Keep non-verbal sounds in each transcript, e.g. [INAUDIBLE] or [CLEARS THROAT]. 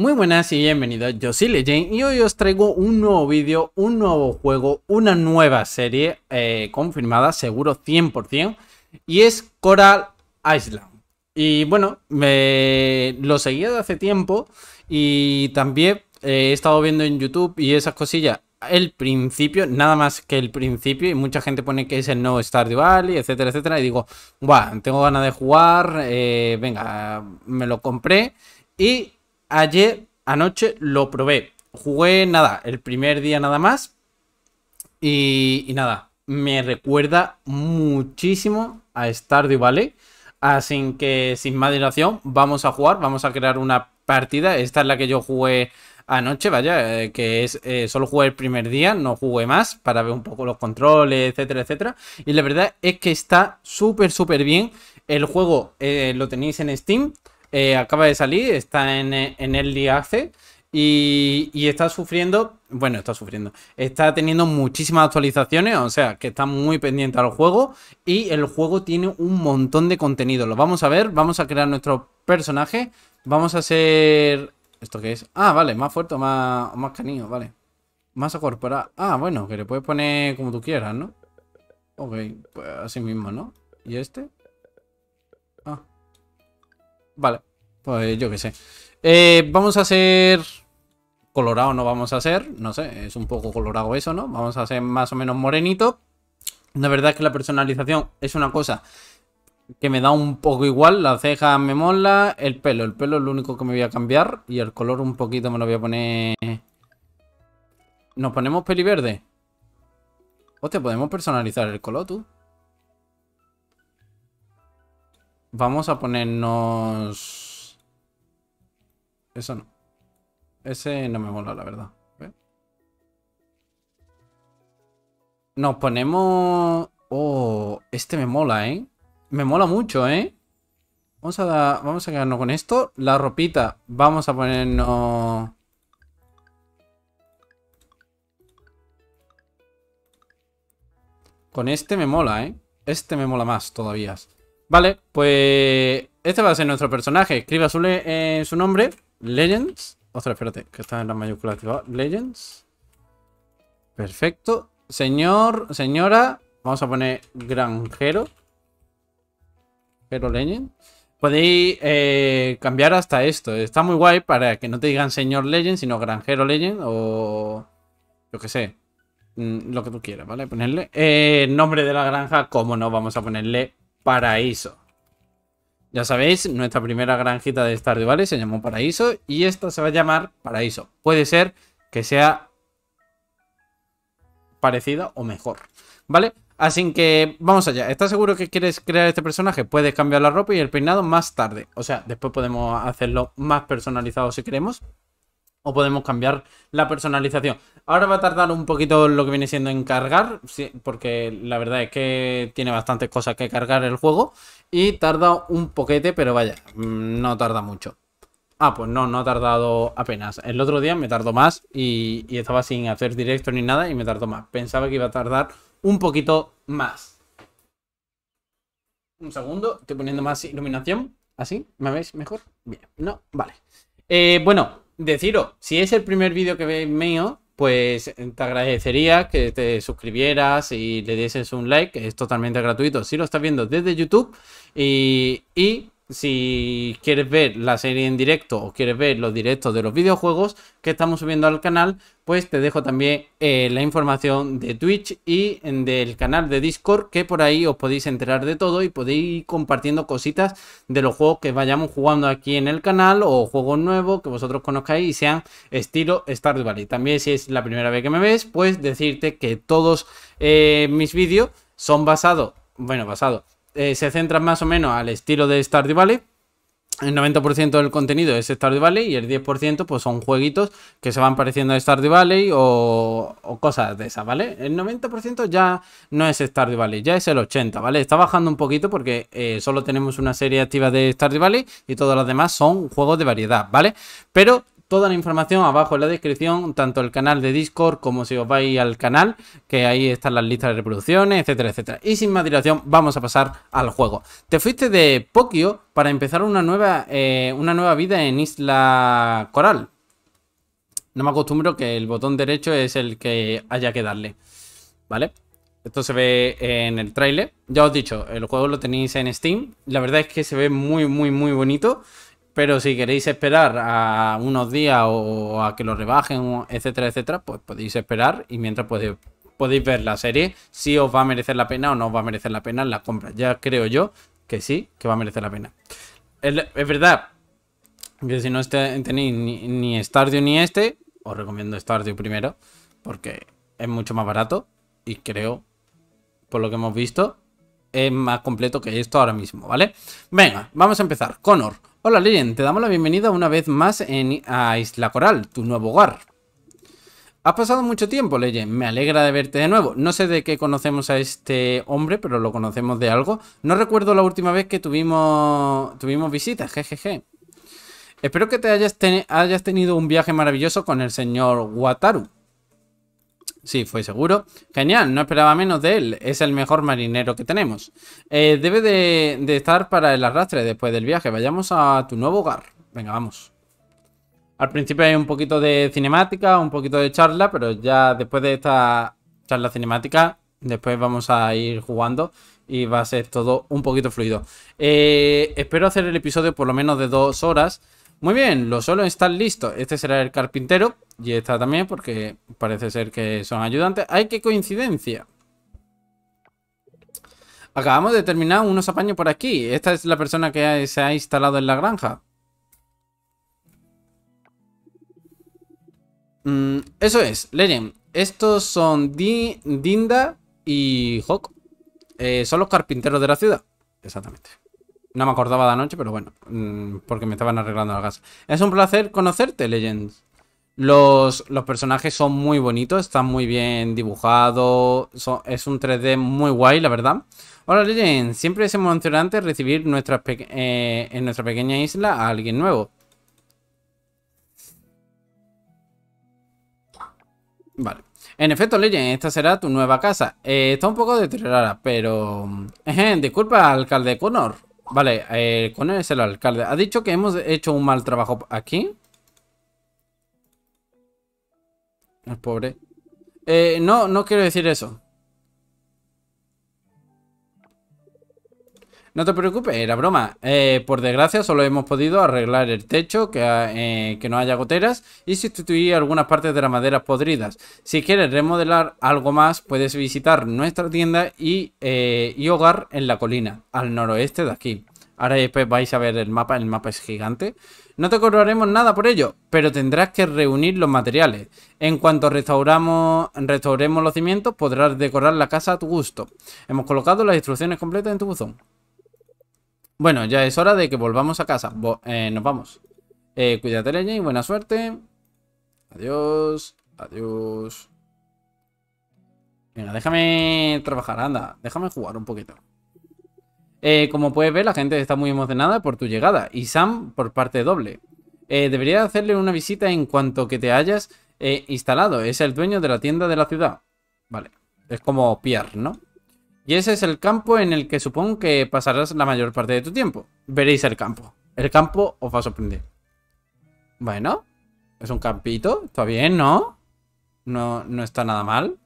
Muy buenas y bienvenidos, yo soy Legend y hoy os traigo un nuevo vídeo, un nuevo juego, una nueva serie eh, confirmada, seguro 100%, y es Coral Island. Y bueno, me lo seguía de hace tiempo y también eh, he estado viendo en YouTube y esas cosillas el principio, nada más que el principio, y mucha gente pone que es el nuevo Stardew Valley, etcétera, etcétera, y digo, guau, tengo ganas de jugar, eh, venga, me lo compré, y ayer, anoche, lo probé. Jugué nada, el primer día nada más. Y, nada, me recuerda muchísimo a Stardew Valley. Así que sin más dilación, vamos a jugar, vamos a crear una partida. Esta es la que yo jugué anoche, vaya, eh, que es eh, solo jugué el primer día, no jugué más para ver un poco los controles, etcétera, etcétera. Y la verdad es que está súper, súper bien. El juego eh, lo tenéis en Steam. Eh, acaba de salir, está en, el día hace y, y, está sufriendo, bueno, está sufriendo, está teniendo muchísimas actualizaciones, o sea, que está muy pendiente al juego y el juego tiene un montón de contenido. Lo vamos a ver, vamos a crear nuestro personaje, vamos a hacer... ¿Esto qué es? Ah, vale, más fuerte, más, más canino, vale. Más corporal. Ah, bueno, que le puedes poner como tú quieras, ¿no? Ok, pues así mismo, ¿no? ¿Y este? Vale, pues yo qué sé. Eh, vamos a hacer... Colorado no vamos a hacer, no sé, es un poco colorado eso, ¿no? Vamos a hacer más o menos morenito. La verdad es que la personalización es una cosa que me da un poco igual. La ceja me mola, el pelo. El pelo es lo único que me voy a cambiar. Y el color un poquito me lo voy a poner... ¿Nos ponemos peli verde? Hostia, podemos personalizar el color, tú. Vamos a ponernos... Eso no. Ese no me mola, la verdad. Nos ponemos... Oh, este me mola, ¿eh? Me mola mucho, ¿eh? Vamos a, vamos a quedarnos con esto. La ropita. Vamos a ponernos... Con este me mola, ¿eh? Este me mola más todavía. Vale, pues este va a ser nuestro personaje. Escribe su, su nombre, Legends. Ostras, espérate, que está en la mayúscula activada. Legends. Perfecto. Señor, señora, vamos a poner granjero. Granjero Legend. Podéis eh, cambiar hasta esto. Está muy guay para que no te digan señor Legend, sino granjero Legend o... Yo que sé. Mm, lo que tú quieras, ¿vale? Ponerle. Eh, nombre de la granja, Cómo no, vamos a ponerle Paraíso. Ya sabéis, nuestra primera granjita de Stardew Valley se llamó Paraíso y esta se va a llamar Paraíso. Puede ser que sea parecida o mejor, ¿vale? Así que vamos allá. ¿Estás seguro que quieres crear este personaje? Puedes cambiar la ropa y el peinado más tarde. O sea, después podemos hacerlo más personalizado si queremos o podemos cambiar la personalización. Ahora va a tardar un poquito lo que viene siendo en cargar, porque la verdad es que tiene bastantes cosas que cargar el juego y tarda un poquete, pero vaya, mm, no tarda mucho. Ah, pues no, no ha tardado apenas. El otro día me tardó más y, estaba sin hacer directo ni nada y me tardó más. Pensaba que iba a tardar un poquito más. Un segundo, estoy poniendo más iluminación. ¿Así? ¿Me veis mejor? Bien, no, vale. Eh, bueno, deciros, si es el primer vídeo que veis mío, pues eh, te agradecería que te suscribieras y le dieses un like, que es totalmente gratuito si lo estás viendo desde YouTube. Y, y si quieres ver la serie en directo o quieres ver los directos de los videojuegos que estamos subiendo al canal, pues te dejo también eh, la información de Twitch y del canal de Discord, que por ahí os podéis enterar de todo y podéis ir compartiendo cositas de los juegos que vayamos jugando aquí en el canal o juegos nuevos que vosotros conozcáis y sean estilo Stardew Valley. También si es la primera vez que me ves, pues decirte que todos eh, mis vídeos son basados, bueno, basados eh, se centra más o menos al estilo de Stardew Valley. El 90% del contenido es Stardew Valley y el 10% pues son jueguitos que se van pareciendo a Stardew Valley o, cosas de esas, ¿vale? El 90% ya no es Stardew Valley, ya es el 80%, ¿vale? Está bajando un poquito porque eh, solo tenemos una serie activa de Stardew Valley y todas las demás son juegos de variedad, ¿vale? Pero toda la información abajo en la descripción, tanto el canal de Discord como si os vais al canal, que ahí están las listas de reproducciones, etcétera, etcétera. Y sin más dilación, vamos a pasar al juego. Te fuiste de Pokio para empezar una nueva, eh, una nueva vida en Isla Coral. No me acostumbro que el botón derecho es el que haya que darle, ¿vale? Esto se ve en el tráiler. Ya os he dicho, el juego lo tenéis en Steam. La verdad es que se ve muy, muy, muy bonito. Pero si queréis esperar a unos días o a que lo rebajen, etcétera, etcétera, pues podéis esperar y mientras podéis, pues, podéis ver la serie, si os va a merecer la pena o no os va a merecer la pena la compra Ya creo yo que sí, que va a merecer la pena. Es, verdad que si no este, tenéis ni, ni Stardew ni este, os recomiendo Stardew primero, porque es mucho más barato y creo, por lo que hemos visto, es más completo que esto ahora mismo, ¿vale? Venga, vamos a empezar. Connor. Hola Leyen. te damos la bienvenida una vez más en, a Isla Coral, tu nuevo hogar. Has pasado mucho tiempo, Leyen. Me alegra de verte de nuevo. No sé de qué conocemos a este hombre, pero lo conocemos de algo. No recuerdo la última vez que tuvimos, tuvimos visitas, jejeje. Espero que te hayas, hayas tenido un viaje maravilloso con el señor Wataru. Sí, fue seguro. Genial, no esperaba menos de él. Es el mejor marinero que tenemos. Eh, debe de, estar para el arrastre después del viaje. Vayamos a tu nuevo hogar. Venga, vamos. Al principio hay un poquito de cinemática, un poquito de charla, pero ya después de esta charla cinemática, después vamos a ir jugando y va a ser todo un poquito fluido. Eh, espero hacer el episodio por lo menos de dos horas. Muy bien, lo solo están listos. Este será el carpintero y esta también porque parece ser que son ayudantes. ¡Ay, qué coincidencia! Acabamos de terminar unos apaños por aquí. Esta es la persona que se ha instalado en la granja. Mm, eso es, Lenin. Estos son Dinda y Hawk. Eh, son los carpinteros de la ciudad. Exactamente. No me acordaba de anoche, pero bueno, mm, porque me estaban arreglando la casa. Es un placer conocerte, Legends. Los, personajes son muy bonitos, están muy bien dibujados, es un 3D muy guay, la verdad. Hola Legends, siempre es emocionante recibir eh, en nuestra pequeña isla a alguien nuevo. Vale. En efecto, Legend, esta será tu nueva casa. Eh, está un poco deteriorada, pero... Eh, disculpa, alcalde Connor. Vale, eh, con él es el alcalde. Ha dicho que hemos hecho un mal trabajo aquí. El pobre. Eh, no, no quiero decir eso. No te preocupes, era broma. Eh, por desgracia solo hemos podido arreglar el techo, que, eh, que no haya goteras, y sustituir algunas partes de las maderas podridas. Si quieres remodelar algo más, puedes visitar nuestra tienda eh, y, hogar en la colina, al noroeste de aquí. Ahora después vais a ver el mapa, el mapa es gigante. No te cobraremos nada por ello, pero tendrás que reunir los materiales. En cuanto restauramos, restauremos los cimientos, podrás decorar la casa a tu gusto. Hemos colocado las instrucciones completas en tu buzón. Bueno, ya es hora de que volvamos a casa. Eh, nos vamos. Eh, cuídate, Leña, buena suerte. Adiós. Adiós. Venga, déjame trabajar, anda. Déjame jugar un poquito. Eh, como puedes ver, la gente está muy emocionada por tu llegada. Y Sam por parte doble. debería hacerle una visita en cuanto que te hayas instalado. Es el dueño de la tienda de la ciudad. Vale. Es como Pierre, ¿no? Y ese es el campo en el que supongo que pasarás la mayor parte de tu tiempo. Veréis el campo. El campo os va a sorprender. Bueno, es un campito. Está bien, ¿no? No, no está nada mal.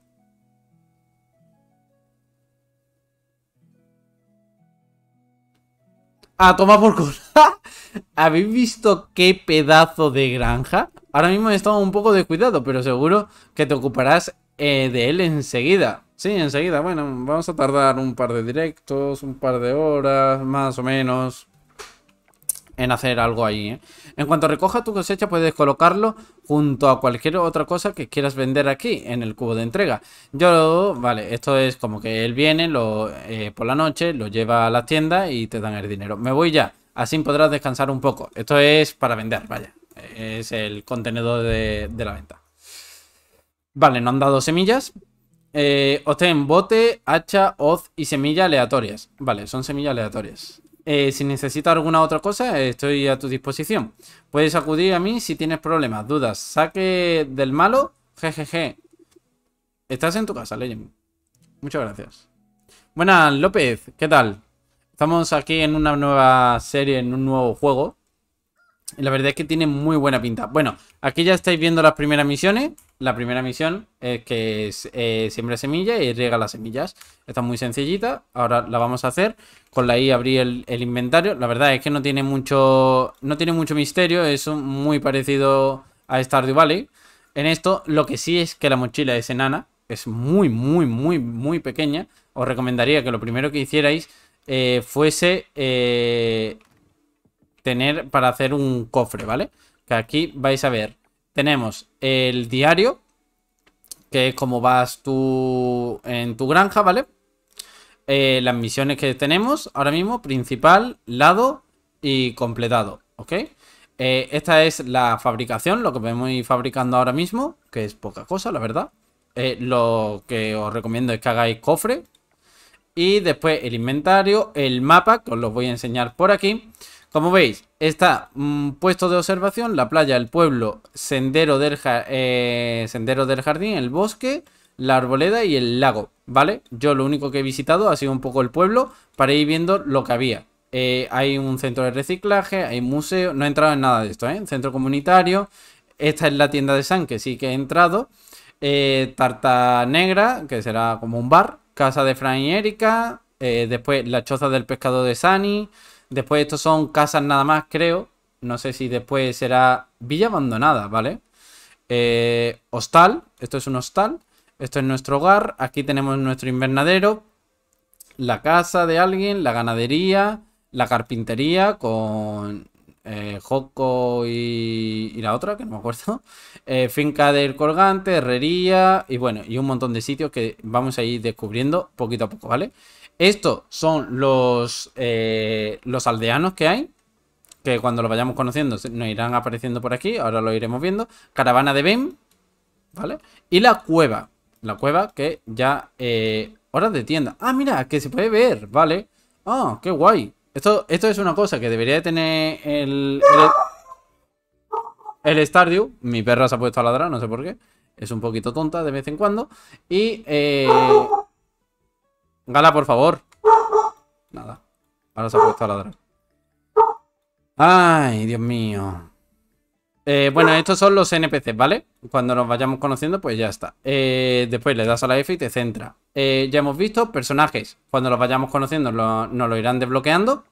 Ah, toma por culo. [LAUGHS] ¿Habéis visto qué pedazo de granja? Ahora mismo he estado un poco descuidado, pero seguro que te ocuparás eh, de él enseguida. Sí, enseguida. Bueno, vamos a tardar un par de directos, un par de horas, más o menos, en hacer algo ahí. ¿eh? En cuanto recoja tu cosecha, puedes colocarlo junto a cualquier otra cosa que quieras vender aquí, en el cubo de entrega. Yo, vale, esto es como que él viene lo, eh, por la noche, lo lleva a la tienda y te dan el dinero. Me voy ya, así podrás descansar un poco. Esto es para vender, vaya. Es el contenedor de, de la venta. Vale, no han dado semillas. Eh, obtén bote, hacha, hoz y semilla aleatorias. Vale, son semillas aleatorias. Eh, si necesitas alguna otra cosa, estoy a tu disposición. Puedes acudir a mí si tienes problemas, dudas. Saque del malo, jejeje. Estás en tu casa, Legend. Muchas gracias. Buenas, López, ¿qué tal? Estamos aquí en una nueva serie, en un nuevo juego. Y la verdad es que tiene muy buena pinta. Bueno, aquí ya estáis viendo las primeras misiones. La primera misión es que eh, siembra semillas y riega las semillas. Está muy sencillita. Ahora la vamos a hacer. Con la I abrí el, el, inventario. La verdad es que no tiene mucho. No tiene mucho misterio. Es muy parecido a Stardew Valley. En esto, lo que sí es que la mochila es enana. Es muy, muy, muy, muy pequeña. Os recomendaría que lo primero que hicierais eh, fuese eh, tener para hacer un cofre, ¿vale? Que aquí vais a ver tenemos el diario, que es como vas tú en tu granja, ¿vale? Eh, las misiones que tenemos ahora mismo, principal, lado y completado, ¿ok? Eh, esta es la fabricación, lo que podemos ir fabricando ahora mismo, que es poca cosa, la verdad. Eh, lo que os recomiendo es que hagáis cofre. Y después el inventario, el mapa, que os lo voy a enseñar por aquí. Como veis, Está mm, puesto de observación, la playa, el pueblo, sendero del, eh, sendero del jardín, el bosque, la arboleda y el lago, ¿vale? Yo lo único que he visitado ha sido un poco el pueblo para ir viendo lo que había. Eh, hay un centro de reciclaje, hay museo, no he entrado en nada de esto, ¿eh? Centro comunitario, esta es la tienda de San, que sí que he entrado. Eh, tarta Negra, que será como un bar. Casa de Fran y Erika. después La Choza del Pescado de Sani. Después estos son casas nada más, creo. No sé si después será Villa Abandonada, ¿vale? Eh, hostal, esto es un hostal. Esto es nuestro hogar. Aquí tenemos nuestro invernadero. La casa de alguien, la ganadería, la carpintería con eh, y, la otra, que no me acuerdo. [LAUGHS] Eh, finca del colgante, herrería y bueno, y un montón de sitios que vamos a ir descubriendo poquito a poco, ¿vale? Estos son los, eh, los aldeanos que hay. Que cuando los vayamos conociendo nos irán apareciendo por aquí. Ahora lo iremos viendo. Caravana de Ben. ¿Vale? Y la cueva. La cueva que ya... Eh, horas de tienda. Ah, mira, que se puede ver. Vale. Ah, qué guay. Esto, esto es una cosa que debería de tener el, el, estadio Mi perra se ha puesto a ladrar, no sé por qué. Es un poquito tonta de vez en cuando. Y... Eh, Gala, por favor. Nada. Ahora se ha puesto a ladrar. Ay, Dios mío. Eh, bueno, estos son los NPCs, ¿vale? Cuando los vayamos conociendo, pues ya está. Eh, después le das a la F y te centra. Eh, ya hemos visto personajes. Cuando los vayamos conociendo, nos lo irán desbloqueando.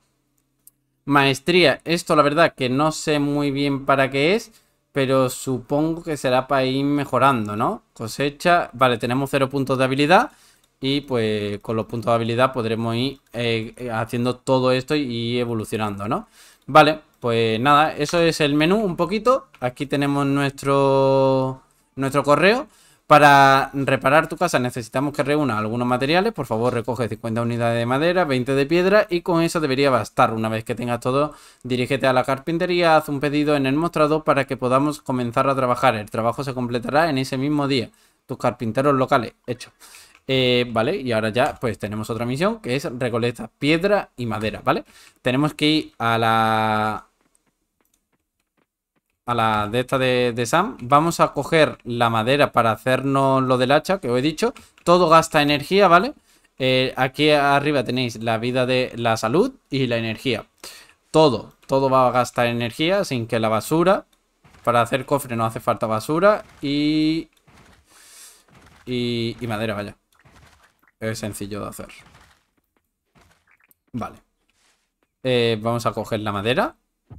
Maestría. Esto, la verdad, que no sé muy bien para qué es. Pero supongo que será para ir mejorando, ¿no? Cosecha. Vale, tenemos 0 puntos de habilidad y pues con los puntos de habilidad podremos ir eh, eh, haciendo todo esto y evolucionando, ¿no? Vale, pues nada, eso es el menú un poquito. Aquí tenemos nuestro, nuestro correo. Para reparar tu casa necesitamos que reúna algunos materiales. Por favor, recoge 50 unidades de madera, 20 de piedra y con eso debería bastar. Una vez que tengas todo, dirígete a la carpintería, haz un pedido en el mostrador para que podamos comenzar a trabajar. El trabajo se completará en ese mismo día. Tus carpinteros locales, hecho. Eh, vale, y ahora ya pues tenemos otra misión que es recolectar piedra y madera, ¿vale? Tenemos que ir a la... A la de esta de, Sam. Vamos a coger la madera para hacernos lo del hacha, que os he dicho. Todo gasta energía, ¿vale? Eh, aquí arriba tenéis la vida de la salud y la energía. Todo, todo va a gastar energía sin que la basura... Para hacer cofre no hace falta basura Y, y madera, vaya. Es sencillo de hacer. Vale. Eh, vamos a coger la madera.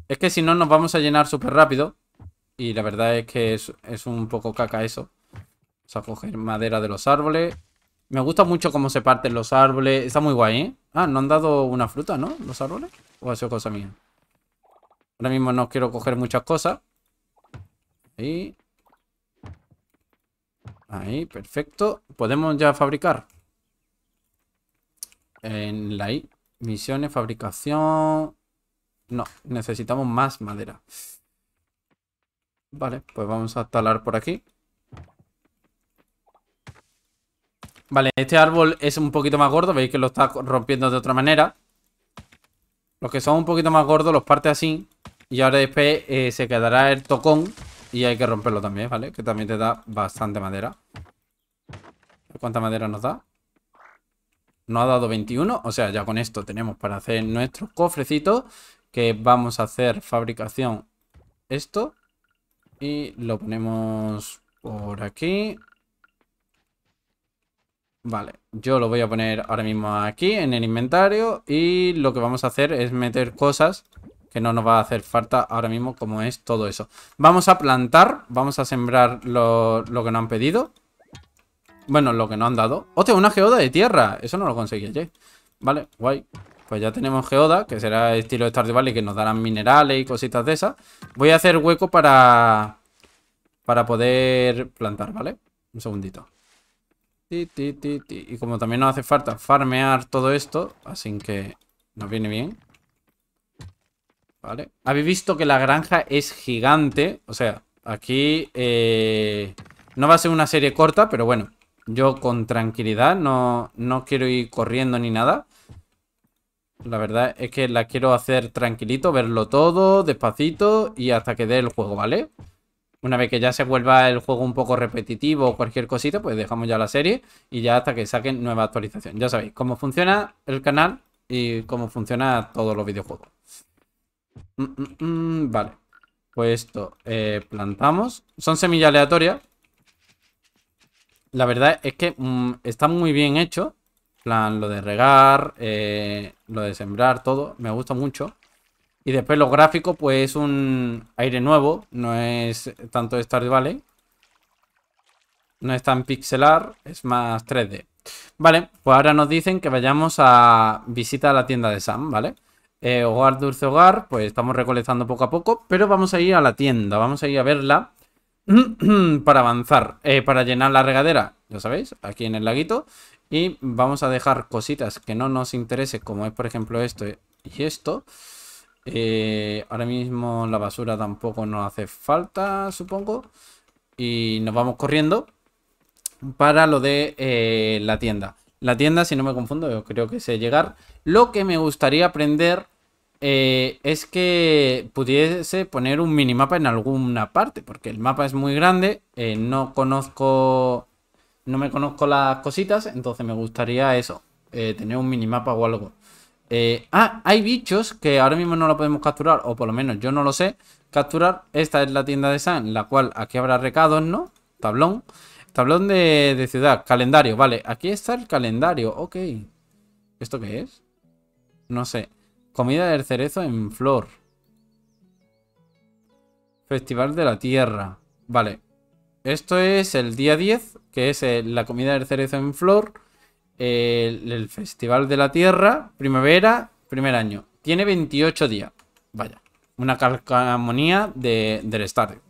Es que si no nos vamos a llenar súper rápido. Y la verdad es que es, es, un poco caca eso. Vamos a coger madera de los árboles. Me gusta mucho cómo se parten los árboles. Está muy guay, ¿eh? Ah, no han dado una fruta, ¿no? Los árboles. O ha sido cosa mía. Ahora mismo no quiero coger muchas cosas. Ahí. Ahí, perfecto. ¿Podemos ya fabricar? en la I. Misiones, fabricación... No, necesitamos más madera. Vale, pues vamos a talar por aquí. Vale, este árbol es un poquito más gordo. Veis que lo está rompiendo de otra manera. Los que son un poquito más gordos los parte así. Y ahora después eh, se quedará el tocón. Y hay que romperlo también, ¿vale? Que también te da bastante madera. ¿Cuánta madera nos da? no ha dado 21, o sea, ya con esto tenemos para hacer nuestro cofrecito que vamos a hacer fabricación esto, y lo ponemos por aquí. Vale, yo lo voy a poner ahora mismo aquí en el inventario y lo que vamos a hacer es meter cosas que no nos va a hacer falta ahora mismo como es todo eso. Vamos a plantar, vamos a sembrar lo, lo que nos han pedido bueno, lo que no han dado. ¡Hostia, una geoda de tierra! Eso no lo conseguí ayer. Vale, guay. Pues ya tenemos geoda, que será estilo de Stardew Valley, que nos darán minerales y cositas de esas. Voy a hacer hueco para... Para poder plantar, ¿vale? Un segundito. y como también nos hace falta farmear todo esto, así que nos viene bien. Vale. Habéis visto que la granja es gigante. O sea, aquí... Eh, no va a ser una serie corta, pero bueno. Yo con tranquilidad, no, quiero ir corriendo ni nada. La verdad es que la quiero hacer tranquilito, verlo todo, despacito y hasta que dé el juego, ¿vale? Una vez que ya se vuelva el juego un poco repetitivo o cualquier cosita, pues dejamos ya la serie y ya hasta que saquen nueva actualización. Ya sabéis cómo funciona el canal y cómo funciona todos los videojuegos. Mm, mm, mm, vale. Pues esto, eh, plantamos. Son semillas aleatorias, la verdad es que mm, está muy bien hecho. plan, lo de regar, eh, lo de sembrar, todo. Me gusta mucho. Y después lo gráfico, pues es un aire nuevo. No es tanto Star Valley. No es tan pixelar, es más 3D. Vale, pues ahora nos dicen que vayamos a visitar la tienda de Sam, ¿vale? Eh, hogar Dulce Hogar, pues estamos recolectando poco a poco, pero vamos a ir a la tienda, vamos a ir a verla [CLEARS THROAT] para avanzar, eh, para llenar la regadera, ya sabéis, aquí en el laguito. Y vamos a dejar cositas que no nos interese, como es por ejemplo esto y esto. Eh, ahora mismo la basura tampoco nos hace falta, supongo. Y nos vamos corriendo para lo de eh, la tienda. La tienda, si no me confundo, yo creo que sé llegar. Lo que me gustaría aprender eh, es que pudiese poner un minimapa en alguna parte, porque el mapa es muy grande, eh, no conozco, no me conozco las cositas, entonces me gustaría eso, eh, tener un minimapa o algo. ah, hay bichos que ahora mismo no lo podemos capturar, o por lo menos yo no lo sé capturar. Esta es la tienda de San, la cual aquí habrá recados, ¿no? Tablón. Tablón de, de ciudad, calendario, vale, aquí está el calendario, ok. ¿Esto qué es? No sé. Comida del cerezo en flor. Festival de la Tierra. Vale. Esto es el día 10, que es la comida del cerezo en flor. El, Festival de la Tierra, primavera, primer año. Tiene 28 días. Vaya. Una calcamonía del estadio.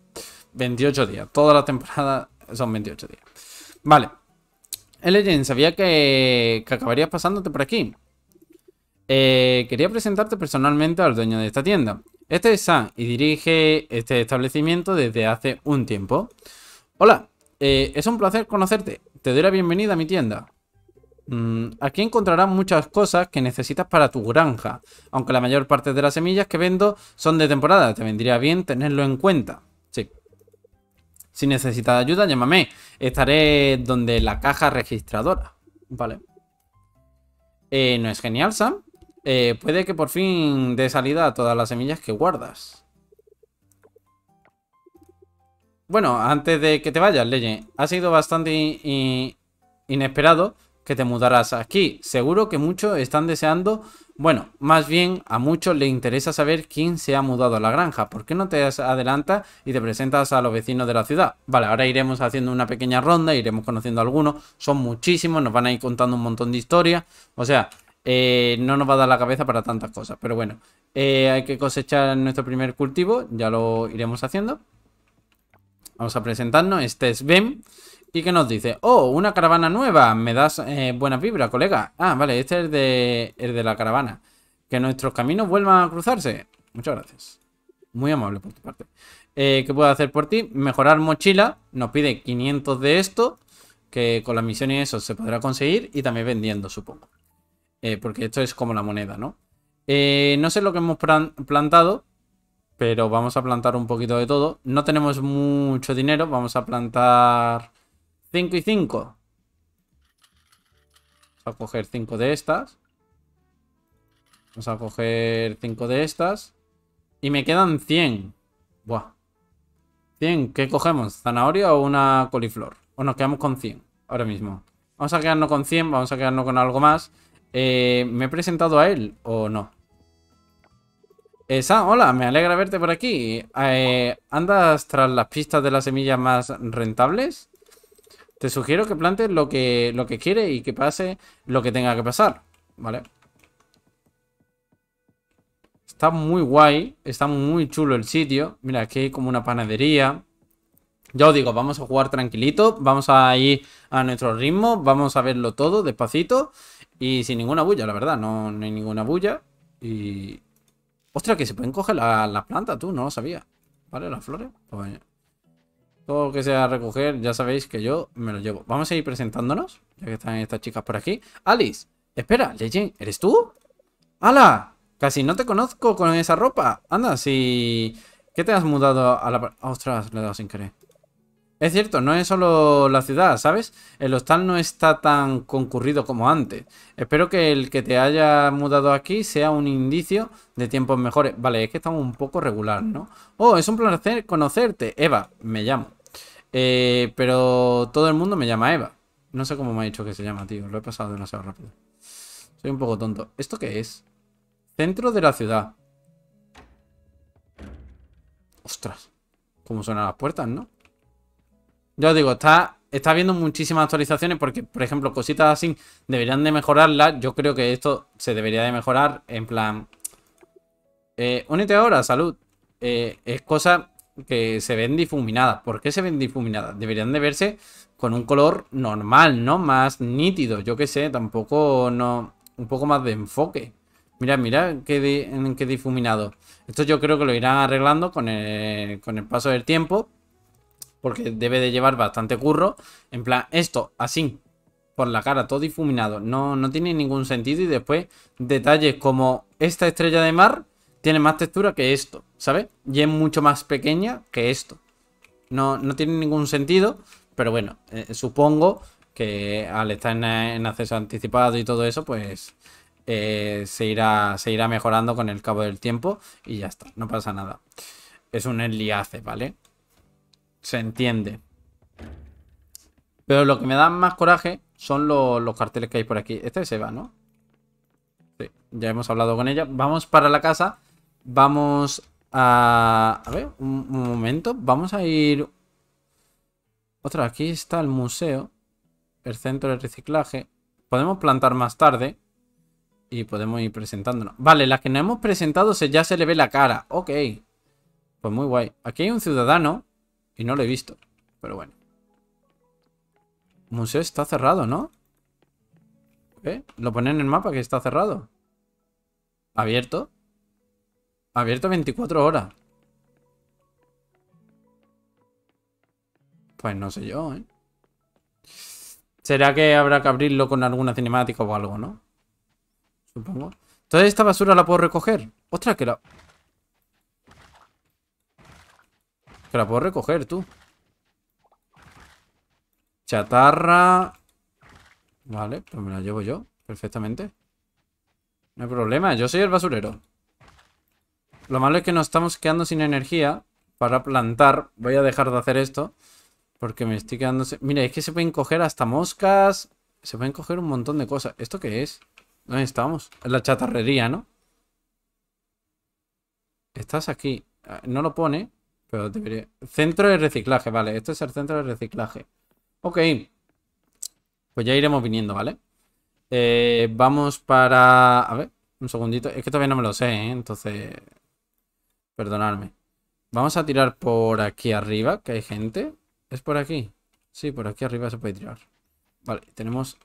28 días. Toda la temporada son 28 días. Vale. legend sabía que, que acabarías pasándote por aquí. Eh, quería presentarte personalmente al dueño de esta tienda. Este es Sam y dirige este establecimiento desde hace un tiempo. Hola, eh, es un placer conocerte. Te doy la bienvenida a mi tienda. Mm, aquí encontrarás muchas cosas que necesitas para tu granja, aunque la mayor parte de las semillas que vendo son de temporada. Te vendría bien tenerlo en cuenta. Sí. Si necesitas ayuda, llámame. Estaré donde la caja registradora. Vale. Eh, ¿No es genial, Sam? Eh, puede que por fin dé salida a todas las semillas que guardas. Bueno, antes de que te vayas, Leye ha sido bastante inesperado que te mudaras aquí. Seguro que muchos están deseando, bueno, más bien a muchos les interesa saber quién se ha mudado a la granja. ¿Por qué no te adelantas y te presentas a los vecinos de la ciudad? Vale, ahora iremos haciendo una pequeña ronda, iremos conociendo a algunos, son muchísimos, nos van a ir contando un montón de historias. O sea, eh, no nos va a dar la cabeza para tantas cosas. Pero bueno, eh, hay que cosechar nuestro primer cultivo, ya lo iremos haciendo. Vamos a presentarnos, este es Ben. ¿Y qué nos dice? Oh, una caravana nueva, me das eh, buena vibra, colega. Ah, vale, este es el de, la caravana. Que nuestros caminos vuelvan a cruzarse. Muchas gracias. Muy amable por tu parte. ¿Qué puedo hacer por ti? Mejorar mochila. Nos pide 500 de esto. Que con la misión y eso se podrá conseguir. Y también vendiendo, supongo. Eh, porque esto es como la moneda, ¿no? Eh, no sé lo que hemos plantado, pero vamos a plantar un poquito de todo. No tenemos mucho dinero, vamos a plantar 5 y 5. Vamos a coger 5 de estas. Vamos a coger 5 de estas. Y me quedan 100. Buah. 100, ¿qué cogemos? ¿Zanahoria o una coliflor? O nos quedamos con 100 ahora mismo. Vamos a quedarnos con 100, vamos a quedarnos con algo más. Eh, ¿Me he presentado a él o no? esa hola, me alegra verte por aquí. Eh, ¿Andas tras las pistas de las semillas más rentables? Te sugiero que plantes lo que, lo que quiere y que pase lo que tenga que pasar. ¿Vale? Está muy guay, está muy chulo el sitio. Mira, aquí hay como una panadería. Ya os digo, vamos a jugar tranquilito, vamos a ir a nuestro ritmo, vamos a verlo todo despacito. Y sin ninguna bulla, la verdad, no, hay ninguna bulla. Y... Ostras, que se pueden coger las la plantas, tú, no lo sabía. ¿Vale? Las flores. Pues, todo lo que sea recoger, ya sabéis que yo me lo llevo. Vamos a ir presentándonos, ya que están estas chicas por aquí. Alice, espera, Legend, ¿eres tú? ¡Hala! Casi no te conozco con esa ropa. Anda, si... ¿Qué te has mudado a la... Ostras, le he dado sin querer. Es cierto, no es solo la ciudad, ¿sabes? El hostal no está tan concurrido como antes. Espero que el que te haya mudado aquí sea un indicio de tiempos mejores. Vale, es que estamos un poco regular, ¿no? Oh, es un placer conocerte. Eva, me llamo. Eh, pero todo el mundo me llama Eva. No sé cómo me ha dicho que se llama, tío. Lo he pasado demasiado rápido. Soy un poco tonto. ¿Esto qué es? Centro de la ciudad. Ostras. ¿Cómo suenan las puertas, no? Yo digo, está, está habiendo muchísimas actualizaciones porque, por ejemplo, cositas así deberían de mejorarlas. Yo creo que esto se debería de mejorar en plan... Eh, únete ahora, salud. Eh, es cosa que se ven difuminadas. ¿Por qué se ven difuminadas? Deberían de verse con un color normal, ¿no? Más nítido, yo qué sé, tampoco no... Un poco más de enfoque. Mira, mira qué, qué difuminado. Esto yo creo que lo irán arreglando con el, con el paso del tiempo porque debe de llevar bastante curro. En plan, esto así, por la cara, todo difuminado, no, tiene ningún sentido. Y después, detalles como esta estrella de mar tiene más textura que esto, ¿sabes? Y es mucho más pequeña que esto. No, no tiene ningún sentido, pero bueno, eh, supongo que al estar en, acceso anticipado y todo eso, pues eh, se, irá, se irá mejorando con el cabo del tiempo y ya está, no pasa nada. Es un enlace, ¿vale? se entiende. Pero lo que me da más coraje son los, carteles que hay por aquí. Este se va, ¿no? Sí, ya hemos hablado con ella. Vamos para la casa. Vamos a... A ver, un, momento. Vamos a ir... Otra, aquí está el museo. El centro de reciclaje. Podemos plantar más tarde. Y podemos ir presentándonos. Vale, las que no hemos presentado se, ya se le ve la cara. Ok. Pues muy guay. Aquí hay un ciudadano y no lo he visto, pero bueno. Museo está cerrado, ¿no? ¿Eh? Lo ponen en el mapa que está cerrado. ¿Abierto? Abierto 24 horas. Pues no sé yo, ¿eh? ¿Será que habrá que abrirlo con alguna cinemática o algo, no? Supongo. ¿Toda esta basura la puedo recoger? Ostras, que la... Que la puedo recoger, tú. Chatarra. Vale, pero pues me la llevo yo. Perfectamente. No hay problema, yo soy el basurero. Lo malo es que nos estamos quedando sin energía para plantar. Voy a dejar de hacer esto. Porque me estoy quedando... Mira, es que se pueden coger hasta moscas. Se pueden coger un montón de cosas. ¿Esto qué es? ¿Dónde estamos? En la chatarrería, ¿no? Estás aquí. Ah, no lo pone. Centro de reciclaje, vale. Este es el centro de reciclaje. Ok. Pues ya iremos viniendo, ¿vale? Eh, vamos para... A ver, un segundito. Es que todavía no me lo sé, ¿eh? Entonces... Perdonadme. Vamos a tirar por aquí arriba, que hay gente. ¿Es por aquí? Sí, por aquí arriba se puede tirar. Vale, tenemos...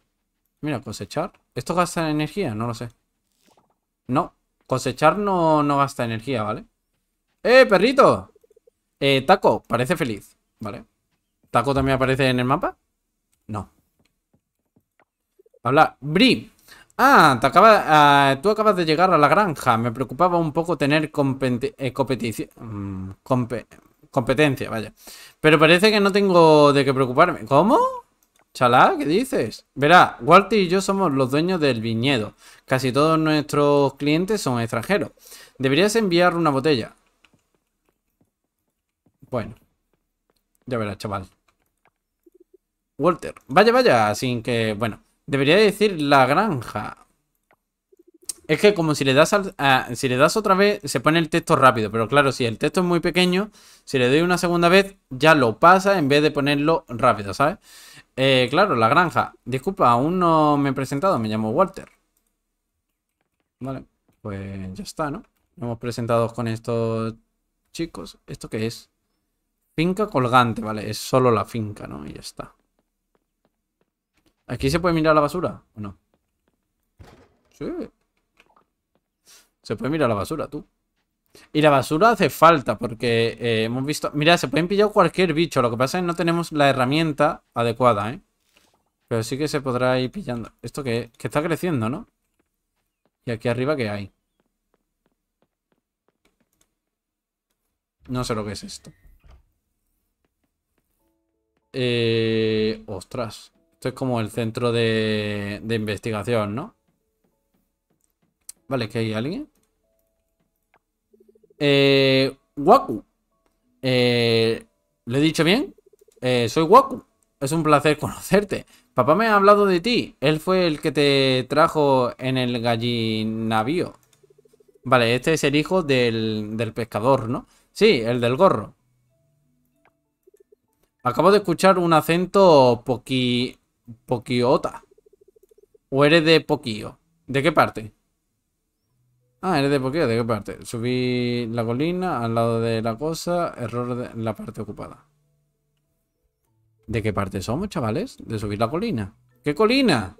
Mira, cosechar. ¿Esto gasta energía? No lo sé. No, cosechar no, no gasta energía, ¿vale? ¡Eh, perrito! Eh, Taco, parece feliz. Vale. ¿Taco también aparece en el mapa? No. Habla. Bri. Ah, ah tú acabas de llegar a la granja. Me preocupaba un poco tener competencia eh, competición. Mm, competencia, vaya. Pero parece que no tengo de qué preocuparme. ¿Cómo? Chalá, ¿qué dices? Verá, Walter y yo somos los dueños del viñedo. Casi todos nuestros clientes son extranjeros. Deberías enviar una botella. Bueno. Ya verás, chaval. Walter. Vaya, vaya, sin que... Bueno, debería decir la granja. Es que como si le das si le das otra vez, se pone el texto rápido. Pero claro, si el texto es muy pequeño, si le doy una segunda vez, ya lo pasa en vez de ponerlo rápido, ¿sabes? Eh, claro, la granja. Disculpa, aún no me he presentado, me llamo Walter. Vale, pues ya está, ¿no? hemos presentado con estos chicos. ¿Esto qué es? Finca colgante, vale. Es solo la finca, ¿no? Y ya está. ¿Aquí se puede mirar la basura o no? Sí. Se puede mirar la basura, tú. Y la basura hace falta porque eh, hemos visto... Mira, se pueden pillar cualquier bicho. Lo que pasa es que no tenemos la herramienta adecuada, ¿eh? Pero sí que se podrá ir pillando. Esto que, que está creciendo, ¿no? Y aquí arriba, ¿qué hay? No sé lo que es esto. Eh, ostras. Esto es como el centro de, investigación, ¿no? Vale, que hay alguien. Eh, Waku. Eh, ¿Le he dicho bien? Eh, soy Waku. Es un placer [LAUGHS] conocerte. Papá me ha hablado de ti. Él fue el que te trajo en el gallinavío. Vale, este es el hijo del, del pescador, ¿no? Sí, el del gorro. Acabo de escuchar un acento poqui... poquiota. ¿O eres de poquillo, ¿De qué parte? Ah, eres de poquillo, ¿de qué parte? Subí la colina, al lado de la cosa, error de la parte ocupada. ¿De qué parte somos, chavales? De subir la colina. ¿Qué colina?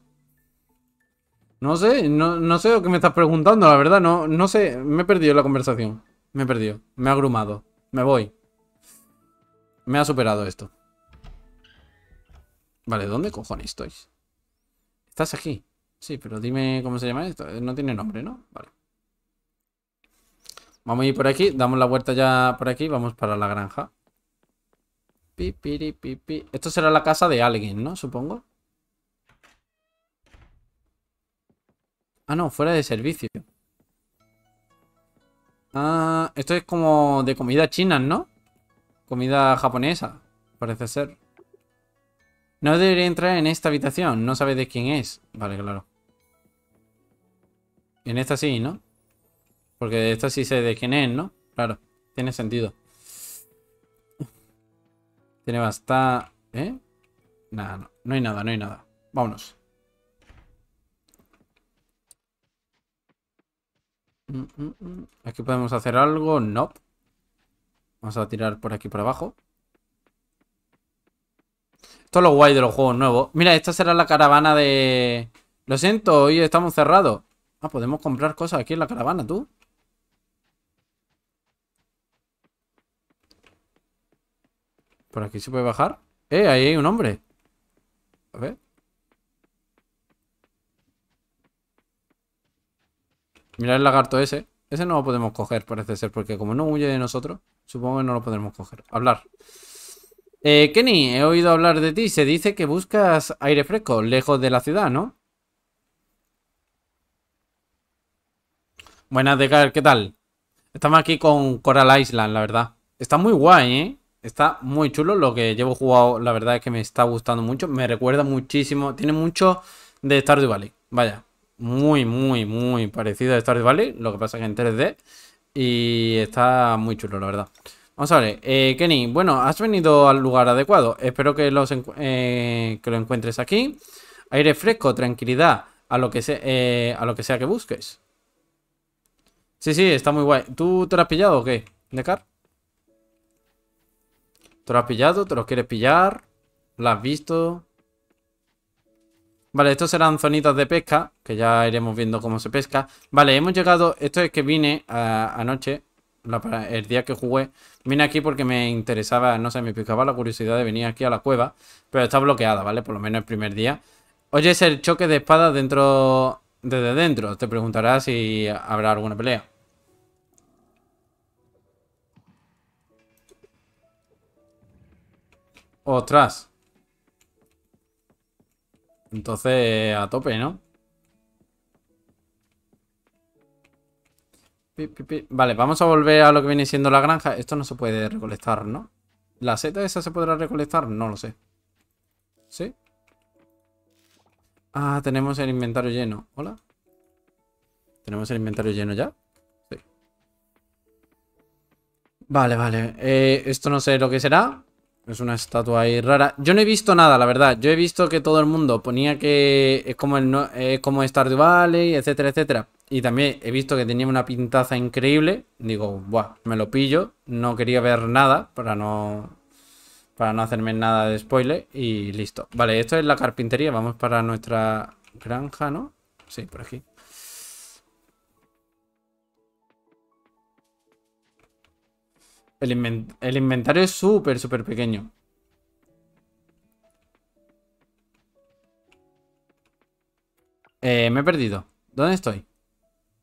No sé, no, sé lo que me estás preguntando, la verdad, no, no sé, me he perdido la conversación. Me he perdido, me he agrumado. Me voy. Me ha superado esto. Vale, ¿dónde cojones estoy? Estás aquí. Sí, pero dime cómo se llama esto. No tiene nombre, ¿no? Vale. Vamos a ir por aquí. Damos la vuelta ya por aquí. Vamos para la granja. Esto será la casa de alguien, ¿no? Supongo. Ah, no, fuera de servicio. Ah, esto es como de comida china, ¿no? Comida japonesa, parece ser. No debería entrar en esta habitación. No sabe de quién es. Vale, claro. En esta sí, ¿no? Porque de esta sí sé de quién es, ¿no? Claro, tiene sentido. Tiene bastante... ¿Eh? Nada, no. No hay nada, no hay nada. Vámonos. Mm, mm, mm. Aquí podemos hacer algo. No. Vamos a tirar por aquí, por abajo. Esto es lo guay de los juegos nuevos. Mira, esta será la caravana de... Lo siento, hoy estamos cerrados. Ah, podemos comprar cosas aquí en la caravana, tú. Por aquí se puede bajar. Eh, ahí hay un hombre. A ver. Mira el lagarto ese. Ese no lo podemos coger, parece ser, porque como no huye de nosotros, supongo que no lo podremos coger. Hablar. Eh, Kenny, he oído hablar de ti. Se dice que buscas aire fresco, lejos de la ciudad, ¿no? Buenas, Decar, ¿qué tal? Estamos aquí con Coral Island, la verdad. Está muy guay, ¿eh? Está muy chulo. Lo que llevo jugado, la verdad es que me está gustando mucho. Me recuerda muchísimo. Tiene mucho de Stardew Valley. Vaya, muy, muy, muy parecido a Stardew Valley, lo que pasa que en 3D. Y está muy chulo, la verdad. Vamos a ver, eh, Kenny, bueno, has venido al lugar adecuado. Espero que, eh, que lo encuentres aquí. Aire fresco, tranquilidad, a lo, que sea, eh, a lo que sea que busques. Sí, sí, está muy guay. ¿Tú te lo has pillado o qué, car ¿Te lo has pillado? ¿Te lo quieres pillar? ¿Lo has visto? Vale, estos serán zonitas de pesca, que ya iremos viendo cómo se pesca. Vale, hemos llegado, esto es que vine eh, anoche, el día que jugué, vine aquí porque me interesaba, no sé, me picaba la curiosidad de venir aquí a la cueva, pero está bloqueada, ¿vale? Por lo menos el primer día. Oye, es el choque de espadas dentro, desde dentro, te preguntarás si habrá alguna pelea. Ostras. Entonces, a tope, ¿no? Vale, vamos a volver a lo que viene siendo la granja. Esto no se puede recolectar, ¿no? ¿La seta esa se podrá recolectar? No lo sé. ¿Sí? Ah, tenemos el inventario lleno. ¿Hola? ¿Tenemos el inventario lleno ya? Sí. Vale, vale. Eh, esto no sé lo que será. Es una estatua ahí rara. Yo no he visto nada, la verdad. Yo he visto que todo el mundo ponía que es como, el no, como Stardew Valley, etcétera, etcétera. Y también he visto que tenía una pintaza increíble. Digo, buah, me lo pillo. No quería ver nada para no, para no hacerme nada de spoiler. Y listo. Vale, esto es la carpintería. Vamos para nuestra granja, ¿no? Sí, por aquí. El, inventario es súper, súper pequeño. Eh, me he perdido. ¿Dónde estoy?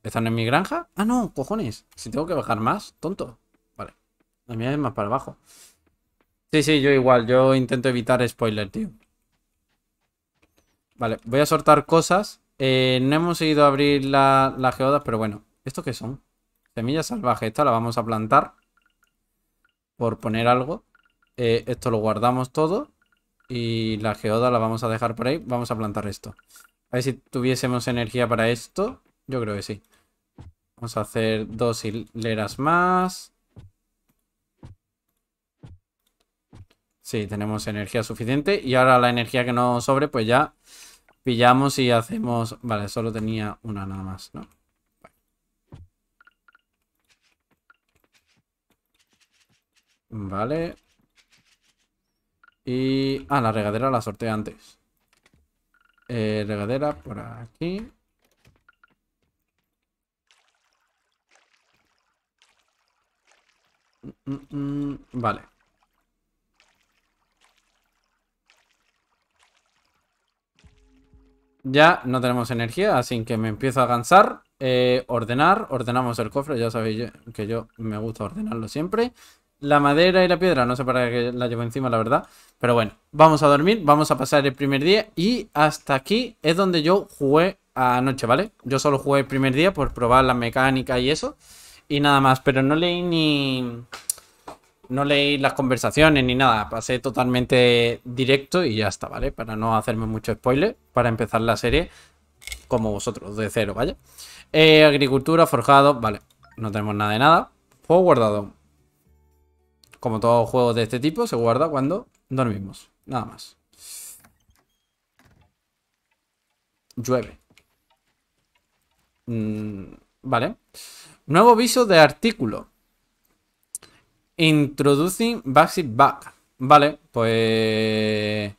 ¿Están en mi granja? Ah, no, cojones. Si tengo que bajar más, tonto. Vale. La mía es más para abajo. Sí, sí, yo igual. Yo intento evitar spoiler, tío. Vale, voy a soltar cosas. Eh, no hemos ido a abrir las geodas, pero bueno. ¿Esto qué son? Semillas salvajes. Esta la vamos a plantar por poner algo. Eh, esto lo guardamos todo y la geoda la vamos a dejar por ahí. Vamos a plantar esto. A ver si tuviésemos energía para esto. Yo creo que sí. Vamos a hacer dos hileras más. Sí, tenemos energía suficiente. Y ahora la energía que nos sobre, pues ya pillamos y hacemos... Vale, solo tenía una nada más, ¿no? Vale. Y... Ah, la regadera la sorteé antes. Eh, regadera por aquí. Mm, mm, mm, vale. Ya no tenemos energía, así que me empiezo a cansar. Eh, ordenar, ordenamos el cofre, ya sabéis que yo me gusta ordenarlo siempre la madera y la piedra. No sé para qué la llevo encima, la verdad. Pero bueno, vamos a dormir, vamos a pasar el primer día y hasta aquí es donde yo jugué anoche, ¿vale? Yo solo jugué el primer día por probar la mecánica y eso. Y nada más, pero no leí ni... No leí las conversaciones ni nada, pasé totalmente directo y ya está, ¿vale? Para no hacerme mucho spoiler, para empezar la serie como vosotros, de cero, ¿vale? Eh, agricultura, forjado, vale, no tenemos nada de nada. fue guardado, como todos juegos de este tipo, se guarda cuando dormimos. Nada más. Llueve. Mm, vale. Nuevo aviso de artículo. Introducing Basic Back. Vale, pues...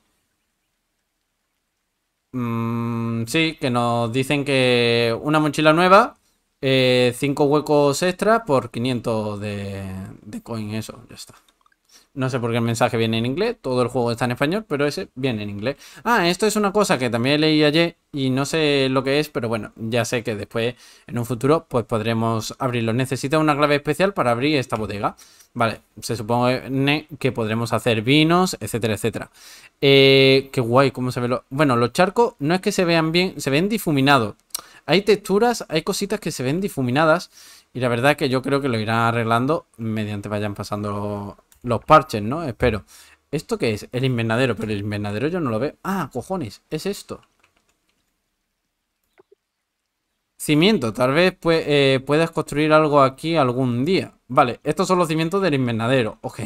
Mm, sí, que nos dicen que una mochila nueva 5 eh, cinco huecos extra por 500 de, de coin, eso, ya está. No sé por qué el mensaje viene en inglés, todo el juego está en español, pero ese viene en inglés. Ah, esto es una cosa que también leí ayer y no sé lo que es, pero bueno, ya sé que después, en un futuro, pues podremos abrirlo. Necesita una clave especial para abrir esta bodega. Vale, se supone que podremos hacer vinos, etcétera, etcétera. Eh, qué guay, cómo se ve lo... Bueno, los charcos no es que se vean bien, se ven difuminados. Hay texturas, hay cositas que se ven difuminadas y la verdad es que yo creo que lo irán arreglando mediante vayan pasando los parches, ¿no? Espero. ¿Esto qué es? El invernadero, pero el invernadero yo no lo veo. Ah, cojones, es esto. Cimiento, tal vez eh, puedas construir algo aquí algún día. Vale, estos son los cimientos del invernadero. Ok.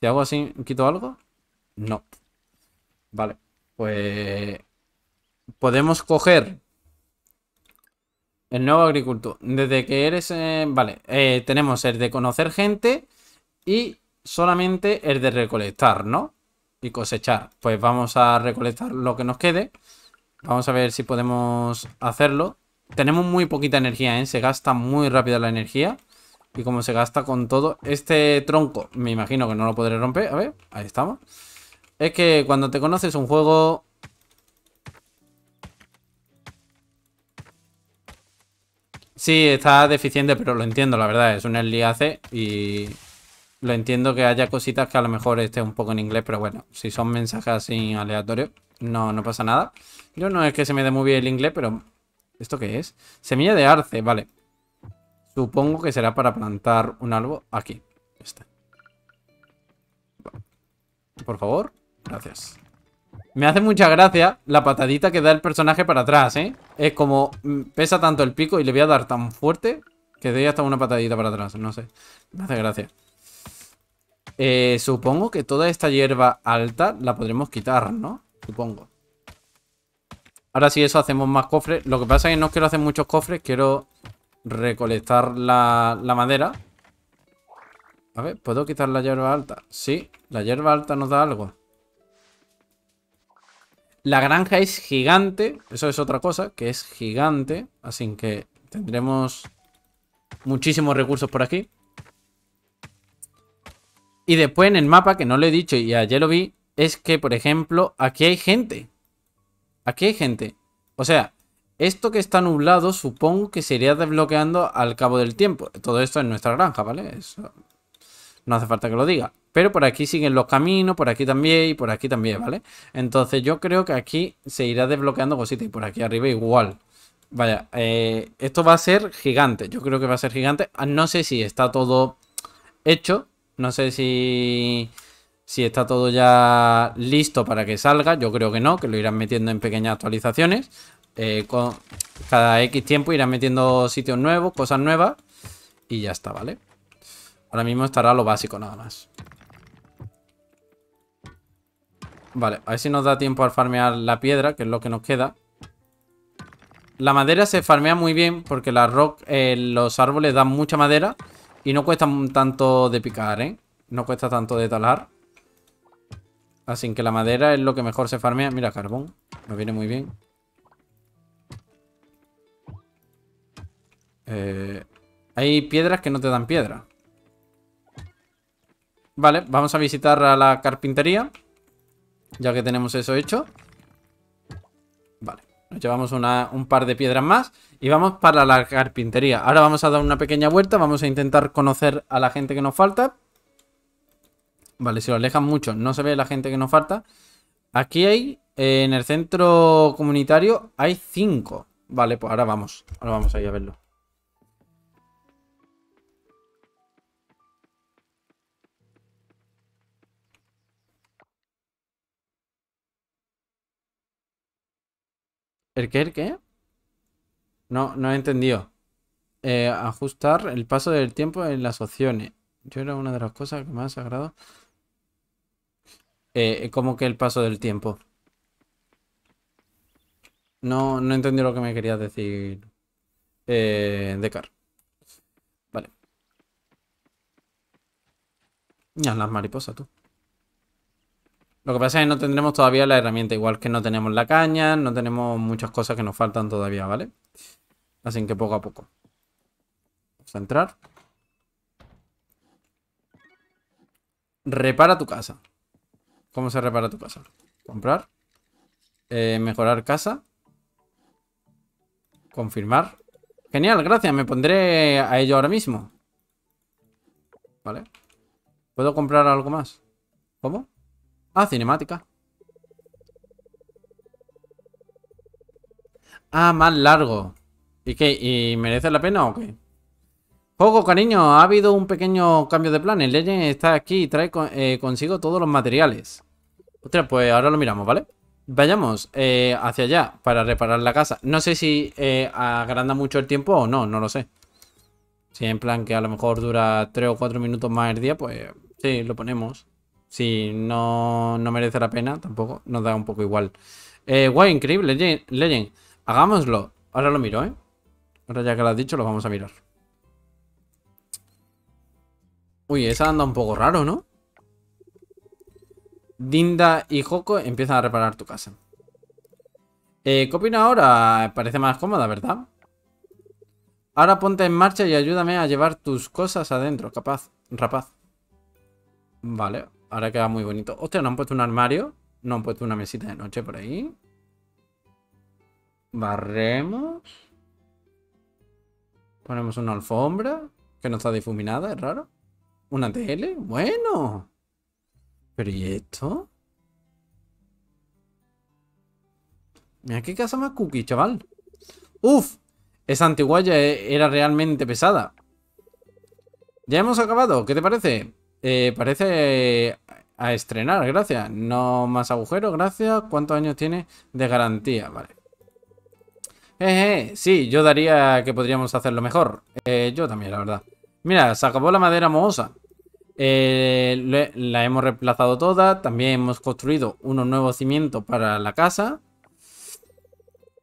Si hago así, ¿quito algo? No. Vale, pues podemos coger el nuevo agricultor. Desde que eres... Eh, vale, eh, tenemos el de conocer gente y solamente el de recolectar, ¿no? Y cosechar. Pues vamos a recolectar lo que nos quede. Vamos a ver si podemos hacerlo. Tenemos muy poquita energía, ¿eh? Se gasta muy rápido la energía. Y como se gasta con todo... Este tronco, me imagino que no lo podré romper. A ver, ahí estamos. Es que cuando te conoces un juego Sí, está deficiente, pero lo entiendo, la verdad. Es un early y lo entiendo que haya cositas que a lo mejor esté un poco en inglés, pero bueno, si son mensajes así aleatorios, no, no pasa nada. Yo no es que se me dé muy bien el inglés, pero... ¿Esto qué es? Semilla de arce, vale. Supongo que será para plantar un árbol aquí. Por favor, gracias. Me hace mucha gracia la patadita que da el personaje para atrás, ¿eh? Es como mm, pesa tanto el pico y le voy a dar tan fuerte que doy hasta una patadita para atrás, no sé. Me hace gracia. Eh, supongo que toda esta hierba alta la podremos quitar, ¿no? Supongo. Ahora sí, eso hacemos más cofres. Lo que pasa es que no quiero hacer muchos cofres, quiero recolectar la, la madera. A ver, ¿puedo quitar la hierba alta? Sí, la hierba alta nos da algo. La granja es gigante. Eso es otra cosa, que es gigante. Así que tendremos muchísimos recursos por aquí. Y después en el mapa, que no lo he dicho y ayer lo vi, es que, por ejemplo, aquí hay gente. Aquí hay gente. O sea, esto que está nublado supongo que se iría desbloqueando al cabo del tiempo. Todo esto en nuestra granja, ¿vale? Eso no hace falta que lo diga. Pero por aquí siguen los caminos, por aquí también y por aquí también, ¿vale? Entonces yo creo que aquí se irá desbloqueando cositas y por aquí arriba igual. Vaya, eh, esto va a ser gigante, yo creo que va a ser gigante. Ah, no sé si está todo hecho, no sé si, si está todo ya listo para que salga, yo creo que no, que lo irán metiendo en pequeñas actualizaciones. Eh, cada X tiempo irán metiendo sitios nuevos, cosas nuevas y ya está, ¿vale? Ahora mismo estará lo básico nada más. Vale, a ver si nos da tiempo al farmear la piedra, que es lo que nos queda. La madera se farmea muy bien porque la rock, eh, los árboles dan mucha madera y no cuesta tanto de picar, ¿eh? No cuesta tanto de talar. Así que la madera es lo que mejor se farmea. Mira, carbón. nos viene muy bien. Eh, hay piedras que no te dan piedra. Vale, vamos a visitar a la carpintería. Ya que tenemos eso hecho. Vale. Nos llevamos un par de piedras más y vamos para la carpintería. Ahora vamos a dar una pequeña vuelta, vamos a intentar conocer a la gente que nos falta. Vale, si lo alejan mucho no se ve la gente que nos falta. Aquí hay, eh, en el centro comunitario, hay cinco. Vale, pues ahora vamos. Ahora vamos ahí a verlo. ¿El qué? ¿El qué? No, no he entendido. Eh, ajustar el paso del tiempo en las opciones. Yo era una de las cosas que más ha eh, eh, como que el paso del tiempo. No, no entendido lo que me querías decir. Eh, Decar. Vale. Ya las mariposas, tú. Lo que pasa es que no tendremos todavía la herramienta, igual que no tenemos la caña, no tenemos muchas cosas que nos faltan todavía, ¿vale? Así que poco a poco. Vamos a entrar. Repara tu casa. ¿Cómo se repara tu casa? Comprar. Eh, mejorar casa. Confirmar. Genial, gracias. Me pondré a ello ahora mismo. Vale. ¿Puedo comprar algo más? ¿Cómo? Ah, cinemática. Ah, más largo. ¿Y qué? ¿Y merece la pena o qué? Juego, cariño, ha habido un pequeño cambio de plan El Legend está aquí y trae eh, consigo todos los materiales. Ostras, pues ahora lo miramos, ¿vale? Vayamos eh, hacia allá para reparar la casa. No sé si eh, agranda mucho el tiempo o no, no lo sé. Si en plan que a lo mejor dura 3 o 4 minutos más el día, pues sí, lo ponemos si no, no merece la pena, tampoco nos da un poco igual. Eh, guay, increíble, Legend, Hagámoslo. Ahora lo miro, ¿eh? Ahora ya que lo has dicho, lo vamos a mirar. Uy, esa anda un poco raro, ¿no? Dinda y Joko empiezan a reparar tu casa. Eh, ¿Qué opina ahora? Parece más cómoda, ¿verdad? Ahora ponte en marcha y ayúdame a llevar tus cosas adentro, capaz, rapaz. Vale, Ahora queda muy bonito. Hostia, no han puesto un armario. No han puesto una mesita de noche por ahí. Barremos. Ponemos una alfombra. Que no está difuminada, es raro. Una tele. Bueno. Pero ¿y esto? Mira qué casa más cookie, chaval. Uf. Esa antiguaya era realmente pesada. Ya hemos acabado. ¿Qué te parece? Eh, parece a estrenar, gracias. No más agujeros, gracias. ¿Cuántos años tiene de garantía? Vale. Eh, eh, sí, yo daría que podríamos hacerlo mejor. yo también, la verdad. Mira, se acabó la madera mohosa. la hemos reemplazado toda. También hemos construido unos nuevos cimientos para la casa.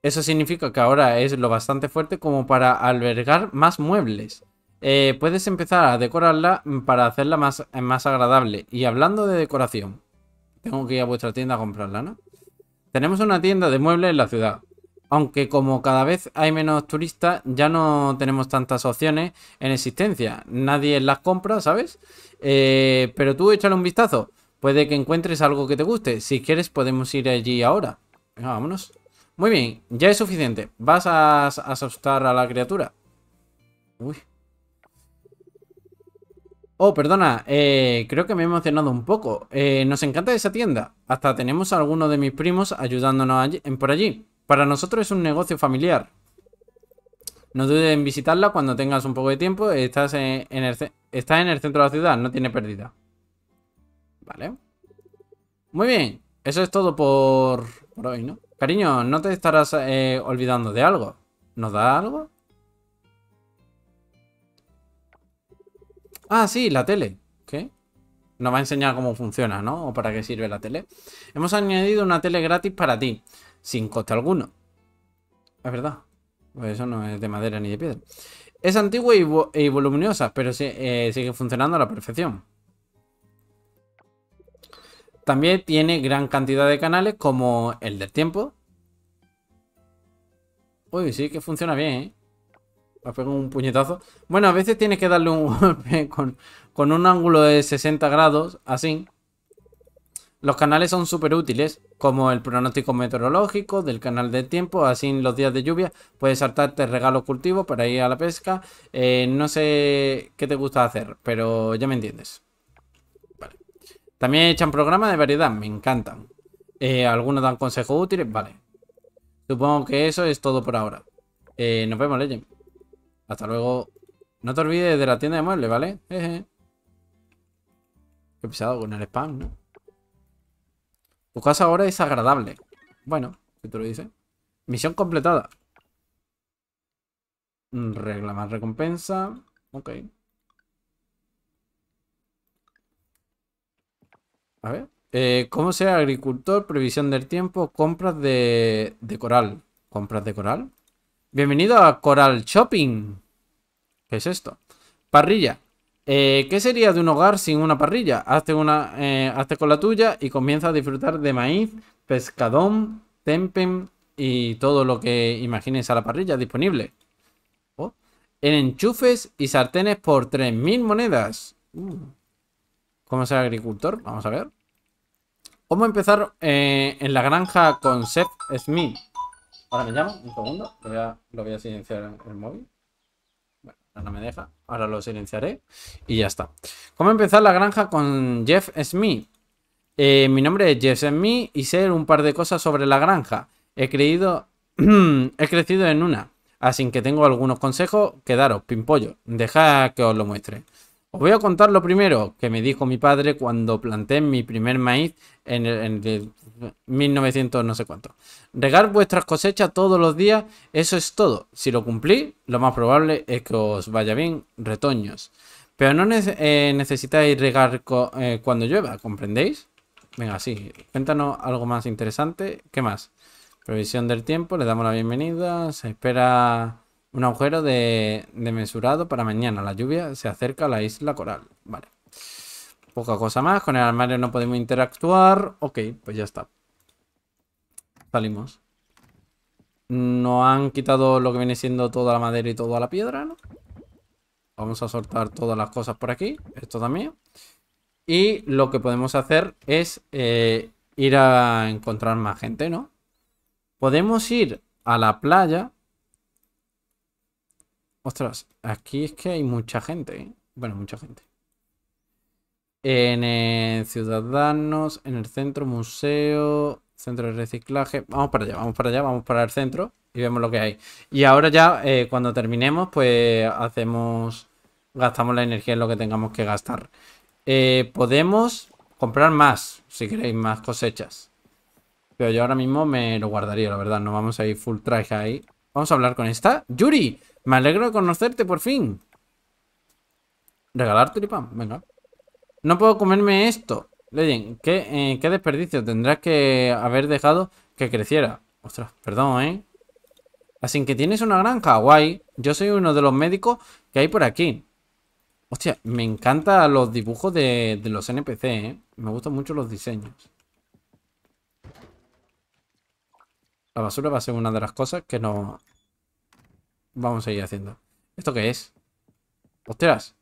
Eso significa que ahora es lo bastante fuerte como para albergar más muebles. Eh, puedes empezar a decorarla para hacerla más, más agradable. Y hablando de decoración, tengo que ir a vuestra tienda a comprarla, ¿no? Tenemos una tienda de muebles en la ciudad. Aunque como cada vez hay menos turistas, ya no tenemos tantas opciones en existencia. Nadie las compra, ¿sabes? Eh, pero tú échale un vistazo. Puede que encuentres algo que te guste. Si quieres podemos ir allí ahora. vámonos. Muy bien, ya es suficiente. Vas a asustar a la criatura. Uy. Oh, perdona, eh, creo que me he emocionado un poco. Eh, nos encanta esa tienda. Hasta tenemos a alguno de mis primos ayudándonos allí, por allí. Para nosotros es un negocio familiar. No dudes en visitarla cuando tengas un poco de tiempo. Estás en, el, centro de la ciudad, no tiene pérdida. Vale. Muy bien, eso es todo por, hoy, ¿no? Cariño, no te estarás eh, olvidando de algo. ¿Nos da algo? Ah, sí, la tele. ¿Qué? Nos va a enseñar cómo funciona, ¿no? O para qué sirve la tele. Hemos añadido una tele gratis para ti, sin coste alguno. Es verdad. Pues eso no es de madera ni de piedra. Es antigua y, voluminosa, pero eh, sigue funcionando a la perfección. También tiene gran cantidad de canales como el del tiempo. Uy, sí que funciona bien, ¿eh? Le un puñetazo. Bueno, a veces tienes que darle un [LAUGHS] golpe con, un ángulo de 60 grados, así. Los canales son súper útiles, como el pronóstico meteorológico del canal del tiempo, así en los días de lluvia puedes saltarte regalos cultivo para ir a la pesca. Eh, no sé qué te gusta hacer, pero ya me entiendes. Vale. También echan programas de variedad, me encantan. Eh, algunos dan consejos útiles, vale. Supongo que eso es todo por ahora. Eh, nos vemos, Legend. Hasta luego. No te olvides de la tienda de muebles, ¿vale? Jeje. Qué pesado con el spam, ¿no? Tu casa ahora es agradable. Bueno, ¿qué te lo dice? Misión completada. Mm, regla más recompensa. Ok. A ver. Eh, ¿Cómo ser agricultor? Previsión del tiempo. Compras de, de coral. ¿Compras de coral? Bienvenido a Coral Shopping. ¿Qué es esto? Parrilla. Eh, ¿Qué sería de un hogar sin una parrilla? Hazte, una, eh, con la tuya y comienza a disfrutar de maíz, pescadón, tempen y todo lo que imagines a la parrilla disponible. Oh. En enchufes y sartenes por 3.000 monedas. Mm. ¿Cómo ser agricultor? Vamos a ver. ¿Cómo empezar eh, en la granja con Seth Smith? Ahora me llama, un segundo. lo voy a silenciar el móvil. Bueno, ahora me deja. Ahora lo silenciaré. Y ya está. ¿Cómo empezar la granja con Jeff Smith? Eh, mi nombre es Jeff Smith y sé un par de cosas sobre la granja. He creído. [CLEARS THROAT] he crecido en una. Así que tengo algunos consejos que daros, pimpollo. deja que os lo muestre. Os voy a contar lo primero que me dijo mi padre cuando planté mi primer maíz en el 1900 no sé cuánto. Regar vuestras cosechas todos los días, eso es todo. Si lo cumplís, lo más probable es que os vaya bien retoños. Pero no eh, necesitáis regar eh, cuando llueva, ¿comprendéis? Venga, sí, cuéntanos algo más interesante. ¿Qué más? Previsión del tiempo, le damos la bienvenida. Se espera un agujero de, de mesurado para mañana. La lluvia se acerca a la isla coral. Vale. Poca cosa más. Con el armario no podemos interactuar. Ok, pues ya está. Salimos. Nos han quitado lo que viene siendo toda la madera y toda la piedra, ¿no? Vamos a soltar todas las cosas por aquí. Esto también. Y lo que podemos hacer es eh, ir a encontrar más gente, ¿no? Podemos ir a la playa. Ostras, aquí es que hay mucha gente, ¿eh? Bueno, mucha gente. En eh, Ciudadanos, en el centro, museo, centro de reciclaje. Vamos para allá, vamos para allá, vamos para el centro y vemos lo que hay. Y ahora ya, eh, cuando terminemos, pues hacemos, gastamos la energía en lo que tengamos que gastar. Eh, podemos comprar más, si queréis, más cosechas. Pero yo ahora mismo me lo guardaría, la verdad. No vamos a ir full traje ahí. Vamos a hablar con esta. Yuri, me alegro de conocerte por fin. Regalar tulipán, venga. No puedo comerme esto. Legend, ¿qué, eh, qué desperdicio. Tendrás que haber dejado que creciera. Ostras, perdón, ¿eh? Así que tienes una granja, guay. Yo soy uno de los médicos que hay por aquí. Hostia, me encantan los dibujos de, los NPC, ¿eh? Me gustan mucho los diseños. La basura va a ser una de las cosas que no... Vamos a ir haciendo. ¿Esto qué es? Ostras,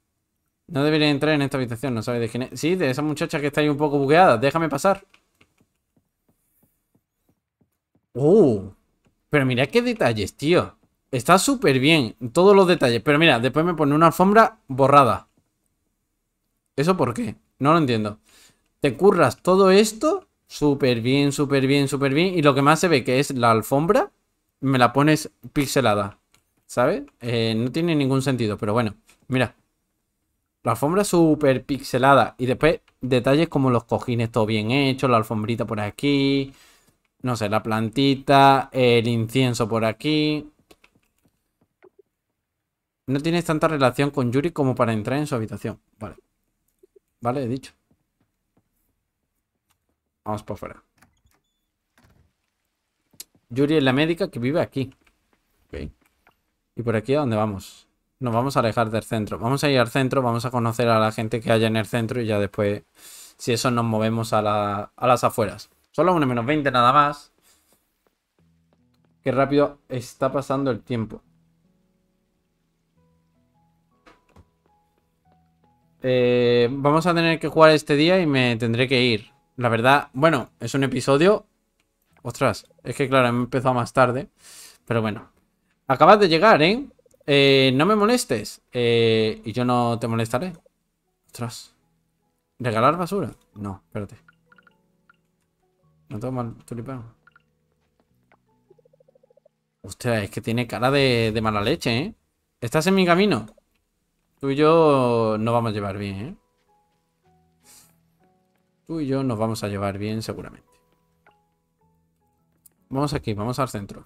no debería entrar en esta habitación, no sabes de quién es. Sí, de esa muchacha que está ahí un poco bugueada. Déjame pasar. ¡Uh! Pero mira qué detalles, tío. Está súper bien, todos los detalles. Pero mira, después me pone una alfombra borrada. ¿Eso por qué? No lo entiendo. Te curras todo esto súper bien, súper bien, súper bien. Y lo que más se ve que es la alfombra, me la pones pixelada. ¿Sabes? Eh, no tiene ningún sentido, pero bueno. Mira. La alfombra súper pixelada. Y después detalles como los cojines todo bien hecho, la alfombrita por aquí. No sé, la plantita, el incienso por aquí. No tienes tanta relación con Yuri como para entrar en su habitación. Vale. Vale, he dicho. Vamos por fuera. Yuri es la médica que vive aquí. ¿Y por aquí a dónde vamos? Nos vamos a alejar del centro. Vamos a ir al centro, vamos a conocer a la gente que haya en el centro y ya después, si eso, nos movemos a, las afueras. Solo 1 menos 20 nada más. Qué rápido está pasando el tiempo. Eh, vamos a tener que jugar este día y me tendré que ir. La verdad, bueno, es un episodio... Ostras, es que claro, empezó empezado más tarde. Pero bueno. Acabas de llegar, ¿eh? Eh, no me molestes. Eh, y yo no te molestaré. Ostras. ¿Regalar basura? No, espérate. No tengo mal tulipán. Ostras, es que tiene cara de, de mala leche, ¿eh? Estás en mi camino. Tú y yo nos vamos a llevar bien, ¿eh? Tú y yo nos vamos a llevar bien seguramente. Vamos aquí, vamos al centro.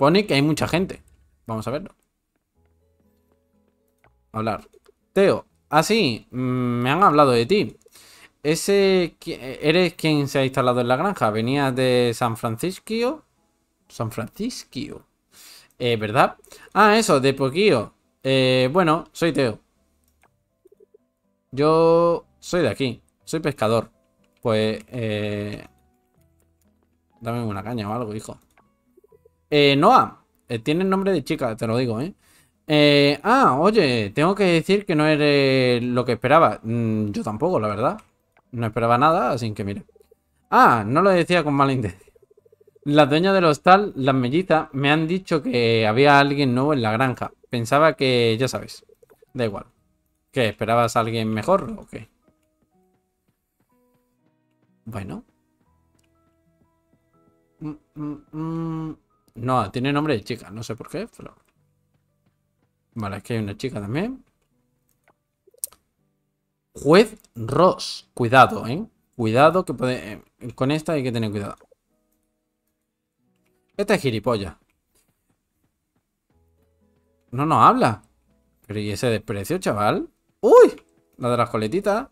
Pone que hay mucha gente. Vamos a verlo. Hablar. Teo, Ah, sí. Mm, me han hablado de ti. Ese eres quien se ha instalado en la granja. Venías de San Francisco. San Francisco. Eh, ¿Verdad? Ah, eso, de Poquillo. Eh, bueno, soy Teo. Yo soy de aquí. Soy pescador. Pues, eh, Dame una caña o algo, hijo. Eh, Noah, el eh, tiene nombre de chica, te lo digo, ¿eh? eh ah, oye, tengo que decir que no eres lo que esperaba. Mm, yo tampoco, la verdad. No esperaba nada, así que mire. Ah, no lo decía con mala intención. Las dueñas del hostal, las mellitas me han dicho que había alguien nuevo en la granja. Pensaba que, ya sabes, da igual. ¿Qué? ¿Esperabas a alguien mejor o qué? Bueno. Mmm... No, tiene nombre de chica, no sé por qué, pero... Vale, que hay una chica también. Juez Ross. Cuidado, ¿eh? Cuidado que puede... Eh, con esta hay que tener cuidado. Esta es gilipollas. No nos habla. Pero ¿y ese desprecio, chaval? ¡Uy! La de las coletitas.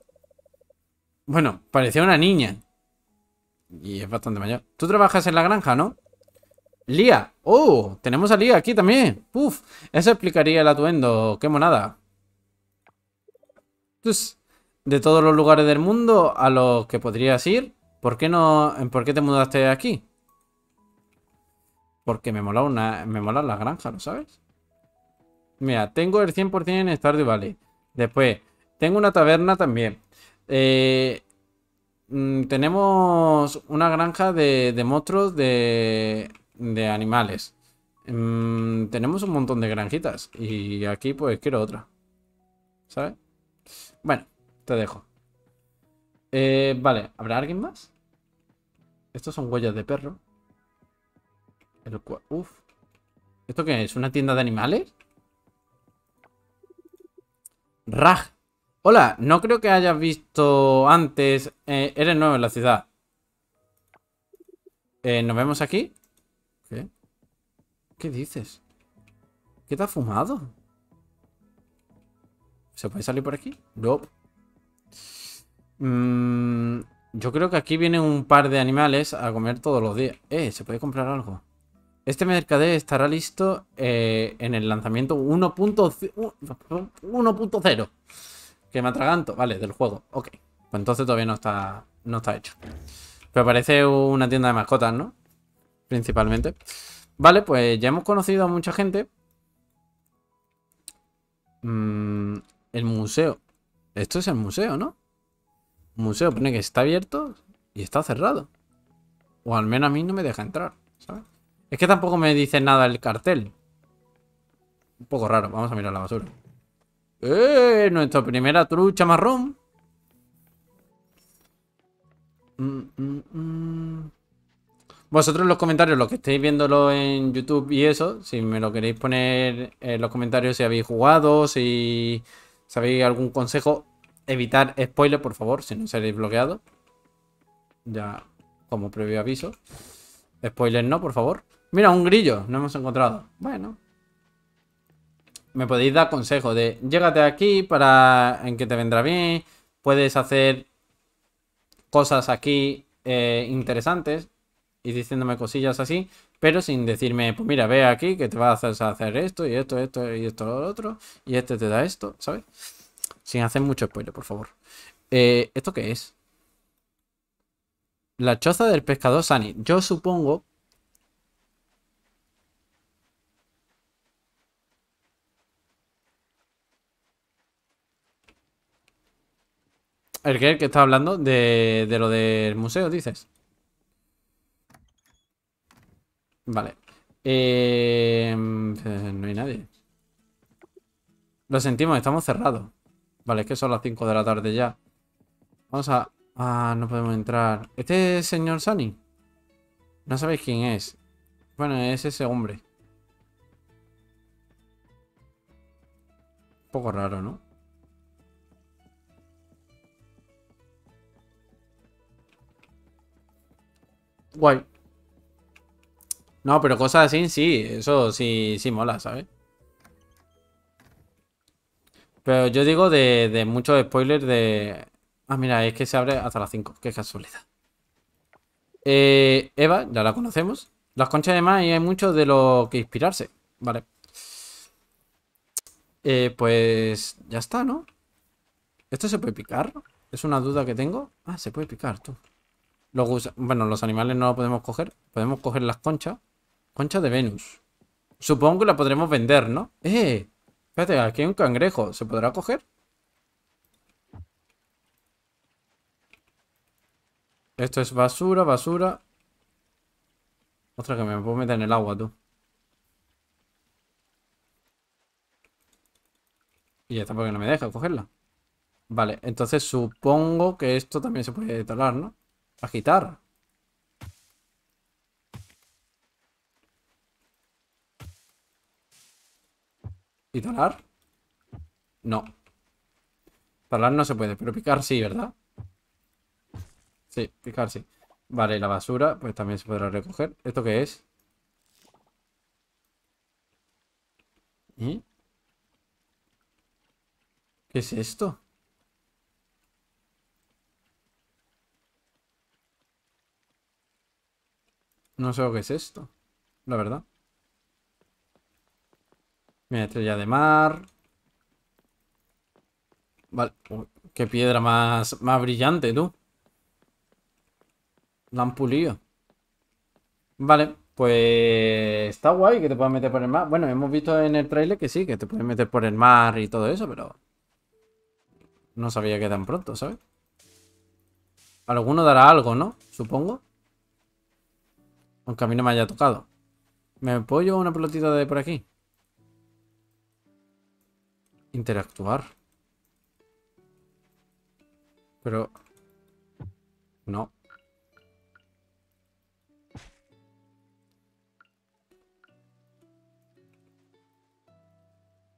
Bueno, parecía una niña. Y es bastante mayor. Tú trabajas en la granja, ¿no? Lía. Oh, tenemos a Lía aquí también. Uf, eso explicaría el atuendo. Qué monada. Pues, de todos los lugares del mundo a los que podrías ir, ¿por qué no, por qué te mudaste aquí? Porque me mola una, me mola la granja, ¿lo sabes? Mira, tengo el 100% en Stardew Valley. Después, tengo una taberna también. Eh, mm, tenemos una granja de, de monstruos de de animales. Mm, tenemos un montón de granjitas y aquí pues quiero otra. ¿Sabes? Bueno, te dejo. Eh, vale, ¿habrá alguien más? Estos son huellas de perro. El cual... ¿Esto qué es? ¿Una tienda de animales? Raj. Hola, no creo que hayas visto antes. Eh, eres nuevo en la ciudad. Eh, ¿Nos vemos aquí? ¿Qué dices? ¿Qué te ha fumado? ¿Se puede salir por aquí? No. Mm, yo creo que aquí vienen un par de animales a comer todos los días. Eh, ¿se puede comprar algo? Este mercadé estará listo eh, en el lanzamiento 1.0. Que me atraganto. Vale, del juego. Ok. Pues entonces todavía no está, no está hecho. Pero parece una tienda de mascotas, ¿no? Principalmente. Vale, pues ya hemos conocido a mucha gente. Mm, el museo. Esto es el museo, ¿no? museo pone que está abierto y está cerrado. O al menos a mí no me deja entrar, ¿sabes? Es que tampoco me dice nada el cartel. Un poco raro, vamos a mirar la basura. ¡Eh! Nuestra primera trucha marrón. Mm, mm, vosotros en los comentarios, los que estéis viéndolo en YouTube y eso, si me lo queréis poner en los comentarios si habéis jugado, si sabéis algún consejo, evitar spoiler, por favor, si no seréis bloqueados. Ya como previo aviso. Spoiler no, por favor. Mira, un grillo, no hemos encontrado. Bueno. Me podéis dar consejo de llégate aquí para en que te vendrá bien. Puedes hacer cosas aquí eh, interesantes y diciéndome cosillas así, pero sin decirme, pues mira, ve aquí que te vas a hacer, esto y esto, esto y esto, lo otro, y este te da esto, ¿sabes? Sin hacer mucho spoiler, por favor. Eh, ¿Esto qué es? La choza del pescador Sani. Yo supongo El que, el que está hablando de, lo del museo, dices. Vale. Em, no hay nadie. Lo sentimos, estamos cerrados. Vale, es que son las 5 de la tarde ya. Vamos a... Ah, no podemos entrar. ¿Este es señor Sunny? No sabéis quién es. Bueno, es ese hombre. Un poco raro, ¿no? Guay. No, pero cosas así, sí, eso sí, sí mola, ¿sabes? Pero yo digo de, muchos spoilers de... Ah, mira, es que se abre hasta las 5, qué casualidad. Eh, Eva, ya la conocemos. Las conchas de y hay mucho de lo que inspirarse. Vale. Eh, pues ya está, ¿no? ¿Esto se puede picar? Es una duda que tengo. Ah, se puede picar, tú. Los bueno, los animales no podemos coger. Podemos coger las conchas. Concha de Venus. Supongo que la podremos vender, ¿no? ¡Eh! Espérate, aquí hay un cangrejo. ¿Se podrá coger? Esto es basura, basura. Ostras, que me puedo meter en el agua, tú. Y esta porque no me deja cogerla. Vale, entonces supongo que esto también se puede talar, ¿no? Agitar. talar? No. Talar no se puede, pero picar sí, ¿verdad? Sí, picar sí. Vale, y la basura, pues también se podrá recoger. ¿Esto qué es? ¿Y? ¿Qué es esto? No sé lo que es esto, la verdad. Mira, estrella de mar. Vale. qué piedra más, más brillante, tú. La han Vale, pues está guay que te puedas meter por el mar. Bueno, hemos visto en el trailer que sí, que te puedes meter por el mar y todo eso, pero no sabía que tan pronto, ¿sabes? Alguno dará algo, ¿no? Supongo. Aunque a mí no me haya tocado. ¿Me apoyo una pelotita de por aquí? interactuar. Pero... No.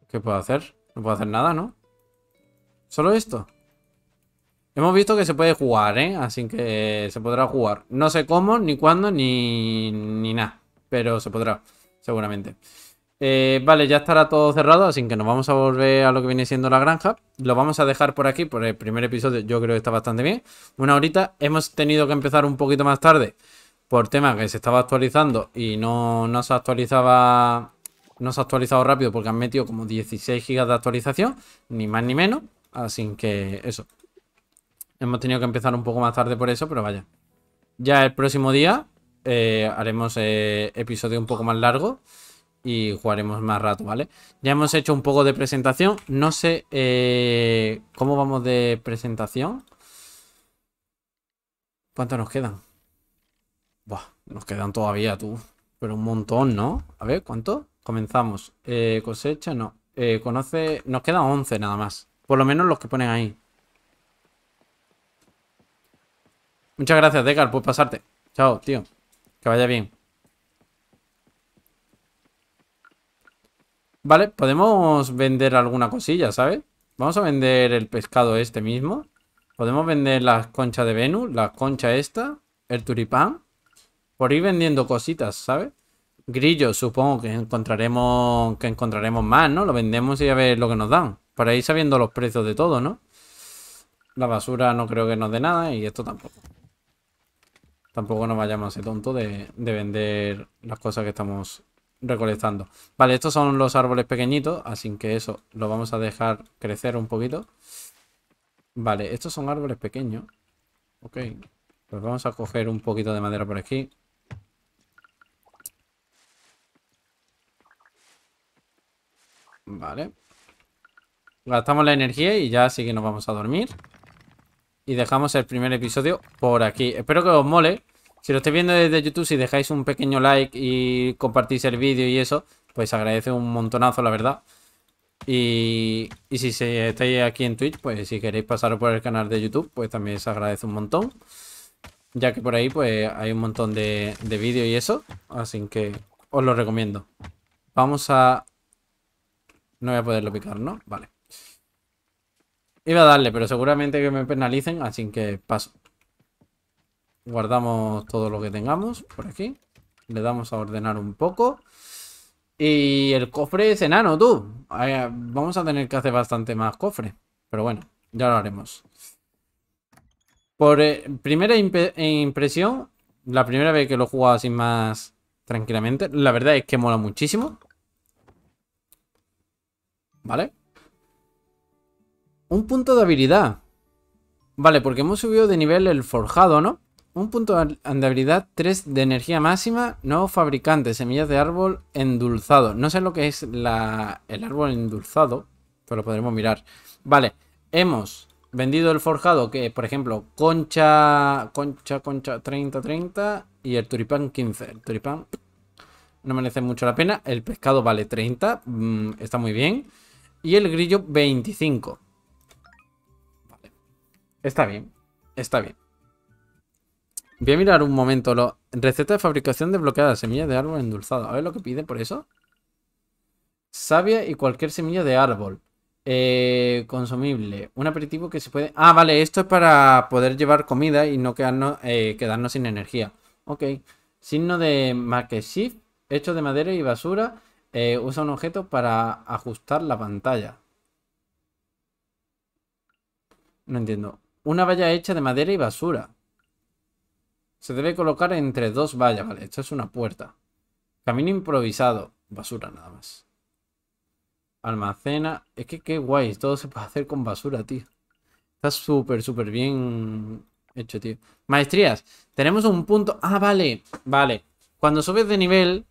¿Qué puedo hacer? No puedo hacer nada, ¿no? Solo esto. Hemos visto que se puede jugar, ¿eh? Así que se podrá jugar. No sé cómo, ni cuándo, ni, ni nada. Pero se podrá, seguramente. Eh, vale, ya estará todo cerrado, así que nos vamos a volver a lo que viene siendo la granja. Lo vamos a dejar por aquí, por el primer episodio yo creo que está bastante bien. Una horita, hemos tenido que empezar un poquito más tarde por tema que se estaba actualizando y no, no se actualizaba... No se ha actualizado rápido porque han metido como 16 GB de actualización, ni más ni menos. Así que eso. Hemos tenido que empezar un poco más tarde por eso, pero vaya. Ya el próximo día eh, haremos eh, episodio un poco más largo y jugaremos más rato, ¿vale? Ya hemos hecho un poco de presentación. No sé eh, cómo vamos de presentación. ¿Cuánto nos quedan? Buah, nos quedan todavía, tú. Pero un montón, ¿no? A ver, ¿cuánto? Comenzamos. Eh, cosecha, no. Eh, conoce... Nos quedan 11 nada más. Por lo menos los que ponen ahí. Muchas gracias, Decar, por pasarte. Chao, tío. Que vaya bien. Vale, podemos vender alguna cosilla, ¿sabes? Vamos a vender el pescado este mismo. Podemos vender las conchas de Venus, la concha esta, el turipán. Por ir vendiendo cositas, ¿sabes? Grillo, supongo que encontraremos que encontraremos más, ¿no? Lo vendemos y a ver lo que nos dan. Para ir sabiendo los precios de todo, ¿no? La basura no creo que nos dé nada y esto tampoco. Tampoco nos vayamos a ser tonto de, de vender las cosas que estamos recolectando. Vale, estos son los árboles pequeñitos, así que eso lo vamos a dejar crecer un poquito. Vale, estos son árboles pequeños. Ok, pues vamos a coger un poquito de madera por aquí. Vale. Gastamos la energía y ya así que nos vamos a dormir. Y dejamos el primer episodio por aquí. Espero que os mole. Si lo estáis viendo desde YouTube, si dejáis un pequeño like y compartís el vídeo y eso, pues agradece un montonazo, la verdad. Y, si estáis aquí en Twitch, pues si queréis pasar por el canal de YouTube, pues también se agradece un montón. Ya que por ahí pues hay un montón de, de vídeos y eso. Así que os lo recomiendo. Vamos a... No voy a poderlo picar, ¿no? Vale. Iba a darle, pero seguramente que me penalicen, así que paso. Guardamos todo lo que tengamos por aquí. Le damos a ordenar un poco. Y el cofre es enano, tú. Ah, vamos a tener que hacer bastante más cofre. Pero bueno, ya lo haremos. Por eh, primera impresión, la primera vez que lo he jugado así más tranquilamente, la verdad es que mola muchísimo. ¿Vale? Un punto de habilidad. Vale, porque hemos subido de nivel el forjado, ¿no? Un punto de habilidad, 3 de energía máxima, nuevo fabricante, semillas de árbol endulzado. No sé lo que es la, el árbol endulzado, pero lo podremos mirar. Vale, hemos vendido el forjado, que por ejemplo, concha, concha, concha 30, 30 y el turipán 15. El turipán no merece mucho la pena. El pescado vale 30, mm, está muy bien. Y el grillo 25. Vale. Está bien, está bien. Voy a mirar un momento. Receta de fabricación desbloqueada. Semilla de árbol endulzado. A ver lo que pide por eso. Savia y cualquier semilla de árbol. Eh, consumible. Un aperitivo que se puede... Ah, vale. Esto es para poder llevar comida y no quedarnos, eh, sin energía. Ok. Signo de Makeshift. Hecho de madera y basura. Eh, usa un objeto para ajustar la pantalla. No entiendo. Una valla hecha de madera y basura. Se debe colocar entre dos vallas, vale, esto es una puerta. Camino improvisado, basura nada más. Almacena, es que qué guay, todo se puede hacer con basura, tío. Está súper, súper bien hecho, tío. Maestrías, tenemos un punto... Ah, vale, vale. Cuando subes de nivel,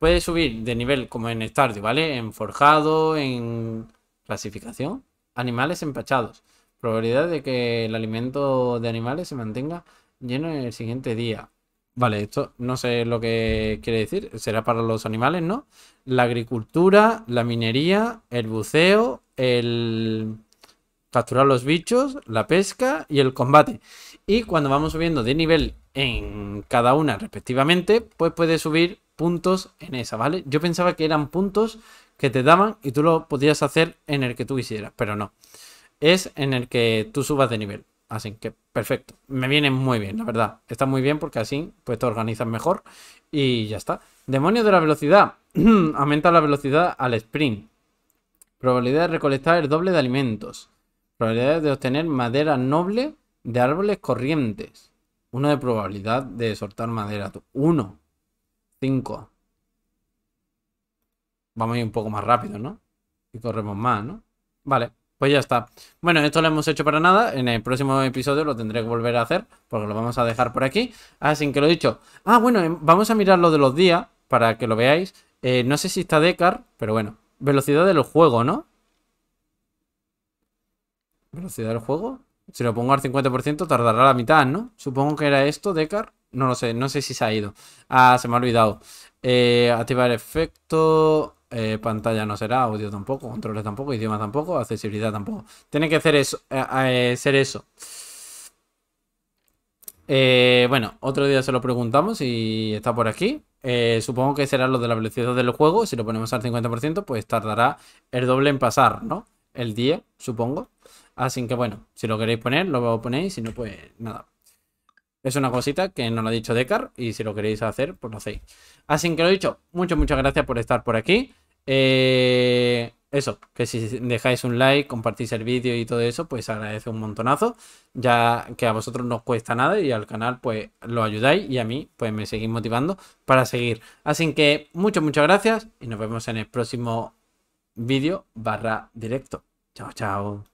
puedes subir de nivel como en Stardew, ¿vale? En forjado, en clasificación. Animales empachados. Probabilidad de que el alimento de animales se mantenga lleno en el siguiente día. Vale, esto no sé lo que quiere decir. Será para los animales, ¿no? La agricultura, la minería, el buceo, el capturar los bichos, la pesca y el combate. Y cuando vamos subiendo de nivel en cada una respectivamente, pues puedes subir puntos en esa, ¿vale? Yo pensaba que eran puntos que te daban y tú lo podías hacer en el que tú quisieras, pero no. Es en el que tú subas de nivel. Así que perfecto. Me viene muy bien, la verdad. Está muy bien porque así pues, te organizas mejor y ya está. Demonio de la velocidad. [CLEARS THROAT] Aumenta la velocidad al sprint. Probabilidad de recolectar el doble de alimentos. Probabilidad de obtener madera noble de árboles corrientes. Uno de probabilidad de soltar madera. Uno. Cinco. Vamos a ir un poco más rápido, ¿no? Y corremos más, ¿no? Vale. Pues ya está. Bueno, esto lo hemos hecho para nada. En el próximo episodio lo tendré que volver a hacer porque lo vamos a dejar por aquí. Así ah, que lo he dicho. Ah, bueno, em, vamos a mirar lo de los días para que lo veáis. Eh, no sé si está Dekar, pero bueno. Velocidad del juego, ¿no? Velocidad del juego. Si lo pongo al 50% tardará la mitad, ¿no? Supongo que era esto, Dekar, No lo sé, no sé si se ha ido. Ah, se me ha olvidado. Eh, activar efecto. Eh, pantalla no será, audio tampoco, controles tampoco, idioma tampoco, accesibilidad tampoco. Tiene que hacer eso, eh, eh, ser eso. bueno, otro día se lo preguntamos y está por aquí. supongo que será lo de la velocidad del juego. Si lo ponemos al 50%, pues tardará el doble en pasar, ¿no? El día, supongo. Así que bueno, si lo queréis poner, lo ponéis. Si no, pues nada. Es una cosita que no lo ha dicho Decar y si lo queréis hacer, pues lo hacéis. Así que lo dicho, muchas, muchas gracias por estar por aquí. Eh, eso, que si dejáis un like, compartís el vídeo y todo eso, pues agradezco un montonazo, ya que a vosotros no os cuesta nada y al canal pues lo ayudáis y a mí pues me seguís motivando para seguir. Así que muchas, muchas gracias y nos vemos en el próximo vídeo barra directo. Chao, chao.